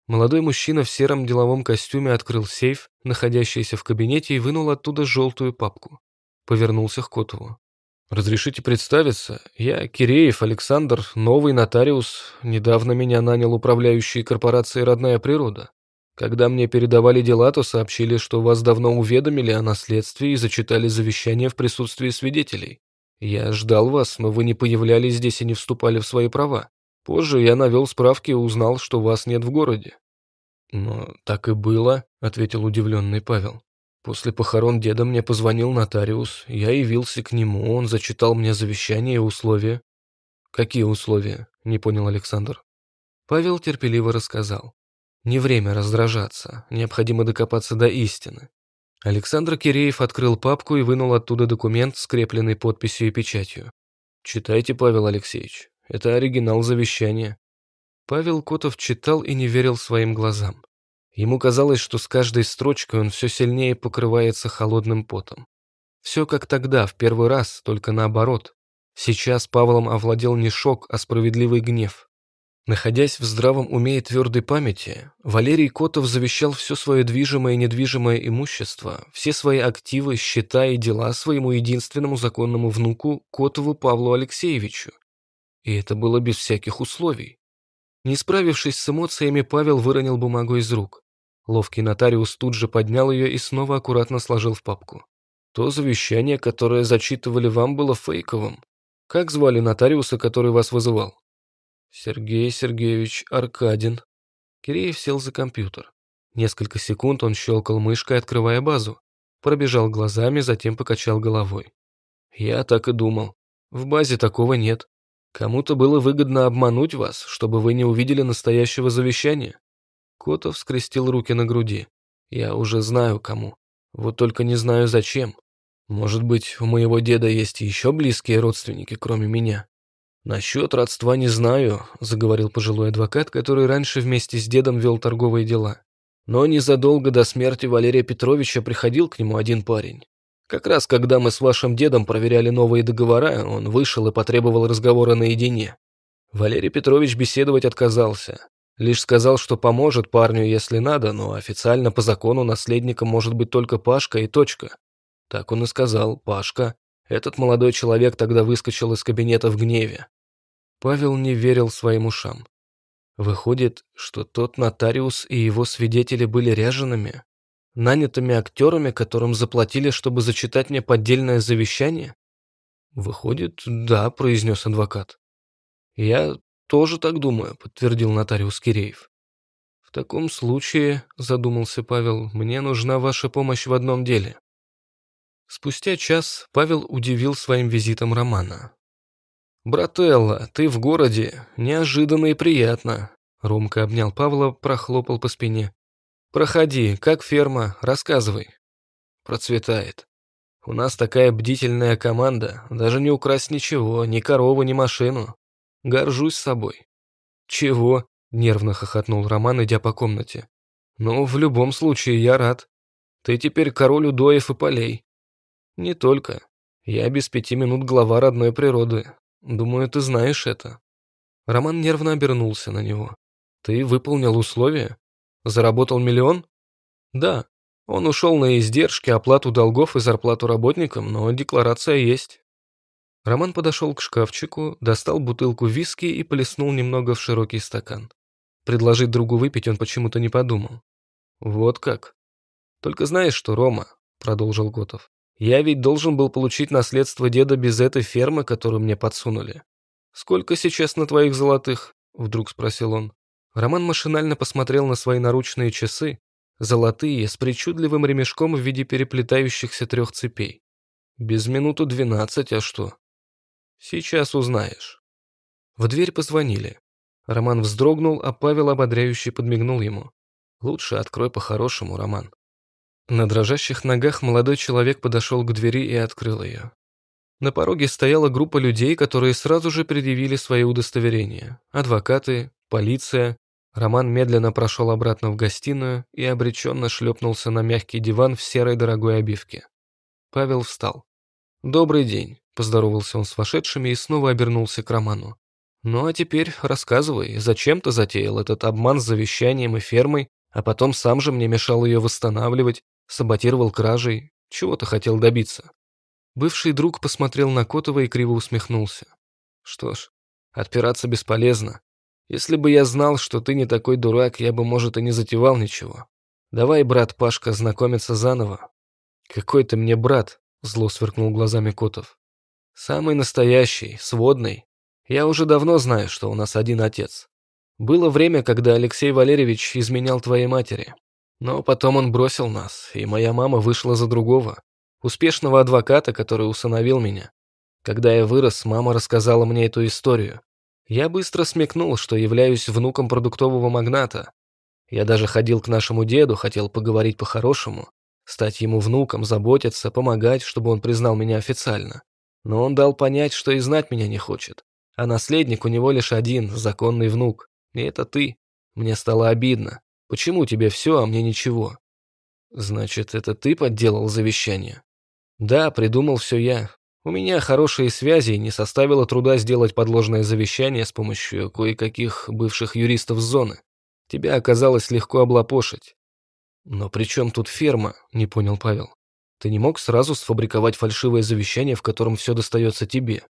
Молодой мужчина в сером деловом костюме открыл сейф, находящийся в кабинете, и вынул оттуда желтую папку. Повернулся к Котову. «Разрешите представиться? Я Киреев Александр, новый нотариус. Недавно меня нанял управляющий корпорацией «Родная природа». Когда мне передавали дела, то сообщили, что вас давно уведомили о наследстве и зачитали завещание в присутствии свидетелей. Я ждал вас, но вы не появлялись здесь и не вступали в свои права. Позже я навел справки и узнал, что вас нет в городе». «Но так и было», — ответил удивленный Павел. «После похорон деда мне позвонил нотариус, я явился к нему, он зачитал мне завещание и условия». «Какие условия?» — не понял Александр. Павел терпеливо рассказал. Не время раздражаться, необходимо докопаться до истины. Александр Киреев открыл папку и вынул оттуда документ, скрепленный подписью и печатью. «Читайте, Павел Алексеевич, это оригинал завещания». Павел Котов читал и не верил своим глазам. Ему казалось, что с каждой строчкой он все сильнее покрывается холодным потом. Все как тогда, в первый раз, только наоборот. Сейчас Павлом овладел не шок, а справедливый гнев. Находясь в здравом уме и твердой памяти, Валерий Котов завещал все свое движимое и недвижимое имущество, все свои активы, счета и дела своему единственному законному внуку Котову Павлу Алексеевичу. И это было без всяких условий. Не справившись с эмоциями, Павел выронил бумагу из рук. Ловкий нотариус тут же поднял ее и снова аккуратно сложил в папку. То завещание, которое зачитывали вам, было фейковым. Как звали нотариуса, который вас вызывал? Сергей Сергеевич Аркадин. Киреев сел за компьютер. Несколько секунд он щелкал мышкой, открывая базу. Пробежал глазами, затем покачал головой. Я так и думал. В базе такого нет. Кому-то было выгодно обмануть вас, чтобы вы не увидели настоящего завещания. Котов скрестил руки на груди. Я уже знаю, кому. Вот только не знаю, зачем. Может быть, у моего деда есть еще близкие родственники, кроме меня. «Насчет родства не знаю», — заговорил пожилой адвокат, который раньше вместе с дедом вел торговые дела. «Но незадолго до смерти Валерия Петровича приходил к нему один парень. Как раз когда мы с вашим дедом проверяли новые договора, он вышел и потребовал разговора наедине. Валерий Петрович беседовать отказался. Лишь сказал, что поможет парню, если надо, но официально по закону наследником может быть только Пашка и точка. Так он и сказал, Пашка. Этот молодой человек тогда выскочил из кабинета в гневе. Павел не верил своим ушам. Выходит, что тот нотариус и его свидетели были ряжеными, нанятыми актерами, которым заплатили, чтобы зачитать мне поддельное завещание? Выходит, да, произнес адвокат. Я тоже так думаю, подтвердил нотариус Киреев. В таком случае, задумался Павел, мне нужна ваша помощь в одном деле. Спустя час Павел удивил своим визитом Романа. «Брателла, ты в городе. Неожиданно и приятно». Ромка обнял Павла, прохлопал по спине. «Проходи, как ферма, рассказывай». Процветает. У нас такая бдительная команда, даже не украсть ничего, ни корову, ни машину. Горжусь собой. Чего? Нервно хохотнул Роман, идя по комнате. Ну, в любом случае, я рад. Ты теперь король удоев и полей. Не только. Я без пяти минут глава родной природы. Думаю, ты знаешь это. Роман нервно обернулся на него. Ты выполнил условия? Заработал миллион? Да. Он ушел на издержки, оплату долгов и зарплату работникам, но декларация есть. Роман подошел к шкафчику, достал бутылку виски и плеснул немного в широкий стакан. Предложить другу выпить он почему-то не подумал. «Вот как». «Только знаешь что, Рома», — продолжил Готов, я ведь должен был получить наследство деда без этой фермы, которую мне подсунули. «Сколько сейчас на твоих золотых?» — вдруг спросил он. Роман машинально посмотрел на свои наручные часы, золотые, с причудливым ремешком в виде переплетающихся трех цепей. «Без минуту двенадцать, а что?» «Сейчас узнаешь». В дверь позвонили. Роман вздрогнул, а Павел ободряюще подмигнул ему. «Лучше открой по-хорошему, Роман». На дрожащих ногах молодой человек подошел к двери и открыл ее. На пороге стояла группа людей, которые сразу же предъявили свои удостоверения. Адвокаты, полиция. Роман медленно прошел обратно в гостиную и обреченно шлепнулся на мягкий диван в серой дорогой обивке. Павел встал. «Добрый день», – поздоровался он с вошедшими и снова обернулся к Роману. «Ну а теперь рассказывай, зачем ты затеял этот обман с завещанием и фермой, а потом сам же мне мешал ее восстанавливать? Саботировал кражей, чего-то хотел добиться. Бывший друг посмотрел на Котова и криво усмехнулся. Что ж, отпираться бесполезно. Если бы я знал, что ты не такой дурак, я бы, может, и не затевал ничего. Давай, брат Пашка, знакомиться заново. Какой ты мне брат, зло сверкнул глазами Котов. Самый настоящий, сводный. Я уже давно знаю, что у нас один отец. Было время, когда Алексей Валерьевич изменял твоей матери. Но потом он бросил нас, и моя мама вышла за другого, успешного адвоката, который усыновил меня. Когда я вырос, мама рассказала мне эту историю. Я быстро смекнул, что являюсь внуком продуктового магната. Я даже ходил к нашему деду, хотел поговорить по-хорошему, стать ему внуком, заботиться, помогать, чтобы он признал меня официально. Но он дал понять, что и знать меня не хочет. А наследник у него лишь один, законный внук. И это ты. Мне стало обидно. Почему тебе все, а мне ничего? Значит, это ты подделал завещание? Да, придумал все я. У меня хорошие связи и не составило труда сделать подложное завещание с помощью кое-каких бывших юристов зоны. Тебя оказалось легко облапошить. Но при чем тут ферма, не понял Павел. Ты не мог сразу сфабриковать фальшивое завещание, в котором все достается тебе?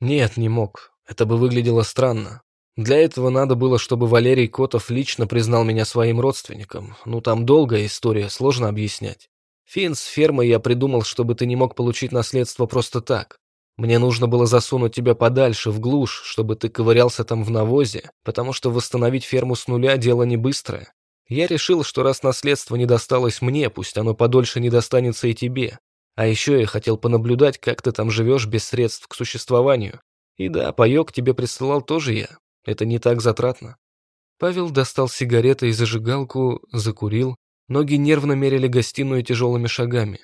Нет, не мог. Это бы выглядело странно. Для этого надо было, чтобы Валерий Котов лично признал меня своим родственником. Ну, там долгая история, сложно объяснять. Финс с я придумал, чтобы ты не мог получить наследство просто так. Мне нужно было засунуть тебя подальше, в глушь, чтобы ты ковырялся там в навозе, потому что восстановить ферму с нуля – дело не быстрое. Я решил, что раз наследство не досталось мне, пусть оно подольше не достанется и тебе. А еще я хотел понаблюдать, как ты там живешь без средств к существованию. И да, паек тебе присылал тоже я. Это не так затратно. Павел достал сигареты и зажигалку, закурил, ноги нервно мерили гостиную тяжелыми шагами.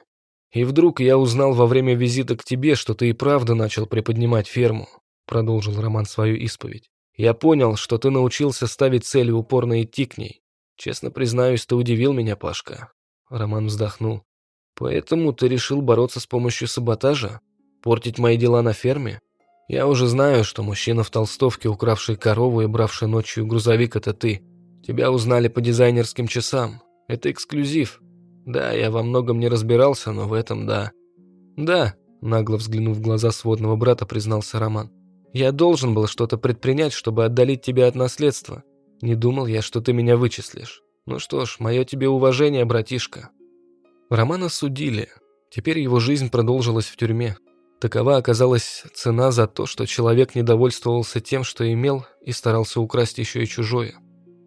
«И вдруг я узнал во время визита к тебе, что ты и правда начал приподнимать ферму», продолжил Роман свою исповедь. «Я понял, что ты научился ставить цель и упорно идти к ней. Честно признаюсь, ты удивил меня, Пашка». Роман вздохнул. «Поэтому ты решил бороться с помощью саботажа? Портить мои дела на ферме?» Я уже знаю, что мужчина в толстовке, укравший корову и бравший ночью грузовик, это ты. Тебя узнали по дизайнерским часам. Это эксклюзив. Да, я во многом не разбирался, но в этом да. Да, нагло взглянув в глаза сводного брата, признался Роман. Я должен был что-то предпринять, чтобы отдалить тебя от наследства. Не думал я, что ты меня вычислишь. Ну что ж, мое тебе уважение, братишка. Романа судили. Теперь его жизнь продолжилась в тюрьме. Такова оказалась цена за то, что человек недовольствовался тем, что имел, и старался украсть еще и чужое.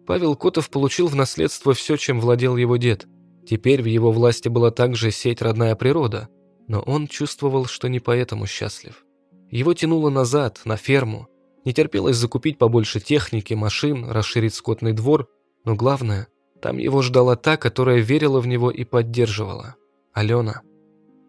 Павел Котов получил в наследство все, чем владел его дед. Теперь в его власти была также сеть «Родная природа», но он чувствовал, что не поэтому счастлив. Его тянуло назад, на ферму. Не терпелось закупить побольше техники, машин, расширить скотный двор, но главное, там его ждала та, которая верила в него и поддерживала – Алена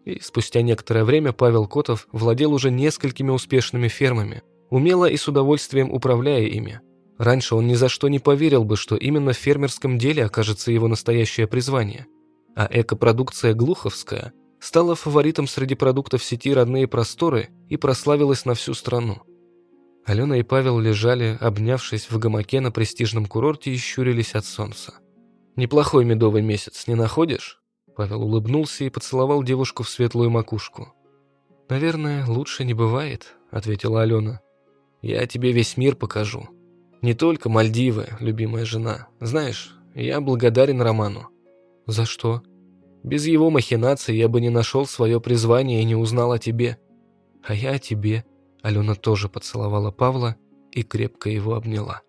и спустя некоторое время Павел Котов владел уже несколькими успешными фермами, умело и с удовольствием управляя ими. Раньше он ни за что не поверил бы, что именно в фермерском деле окажется его настоящее призвание. А экопродукция «Глуховская» стала фаворитом среди продуктов сети «Родные просторы» и прославилась на всю страну. Алена и Павел лежали, обнявшись в гамаке на престижном курорте и щурились от солнца. «Неплохой медовый месяц, не находишь?» Павел улыбнулся и поцеловал девушку в светлую макушку. «Наверное, лучше не бывает», — ответила Алена. «Я тебе весь мир покажу. Не только Мальдивы, любимая жена. Знаешь, я благодарен Роману». «За что?» «Без его махинаций я бы не нашел свое призвание и не узнал о тебе». «А я о тебе». Алена тоже поцеловала Павла и крепко его обняла.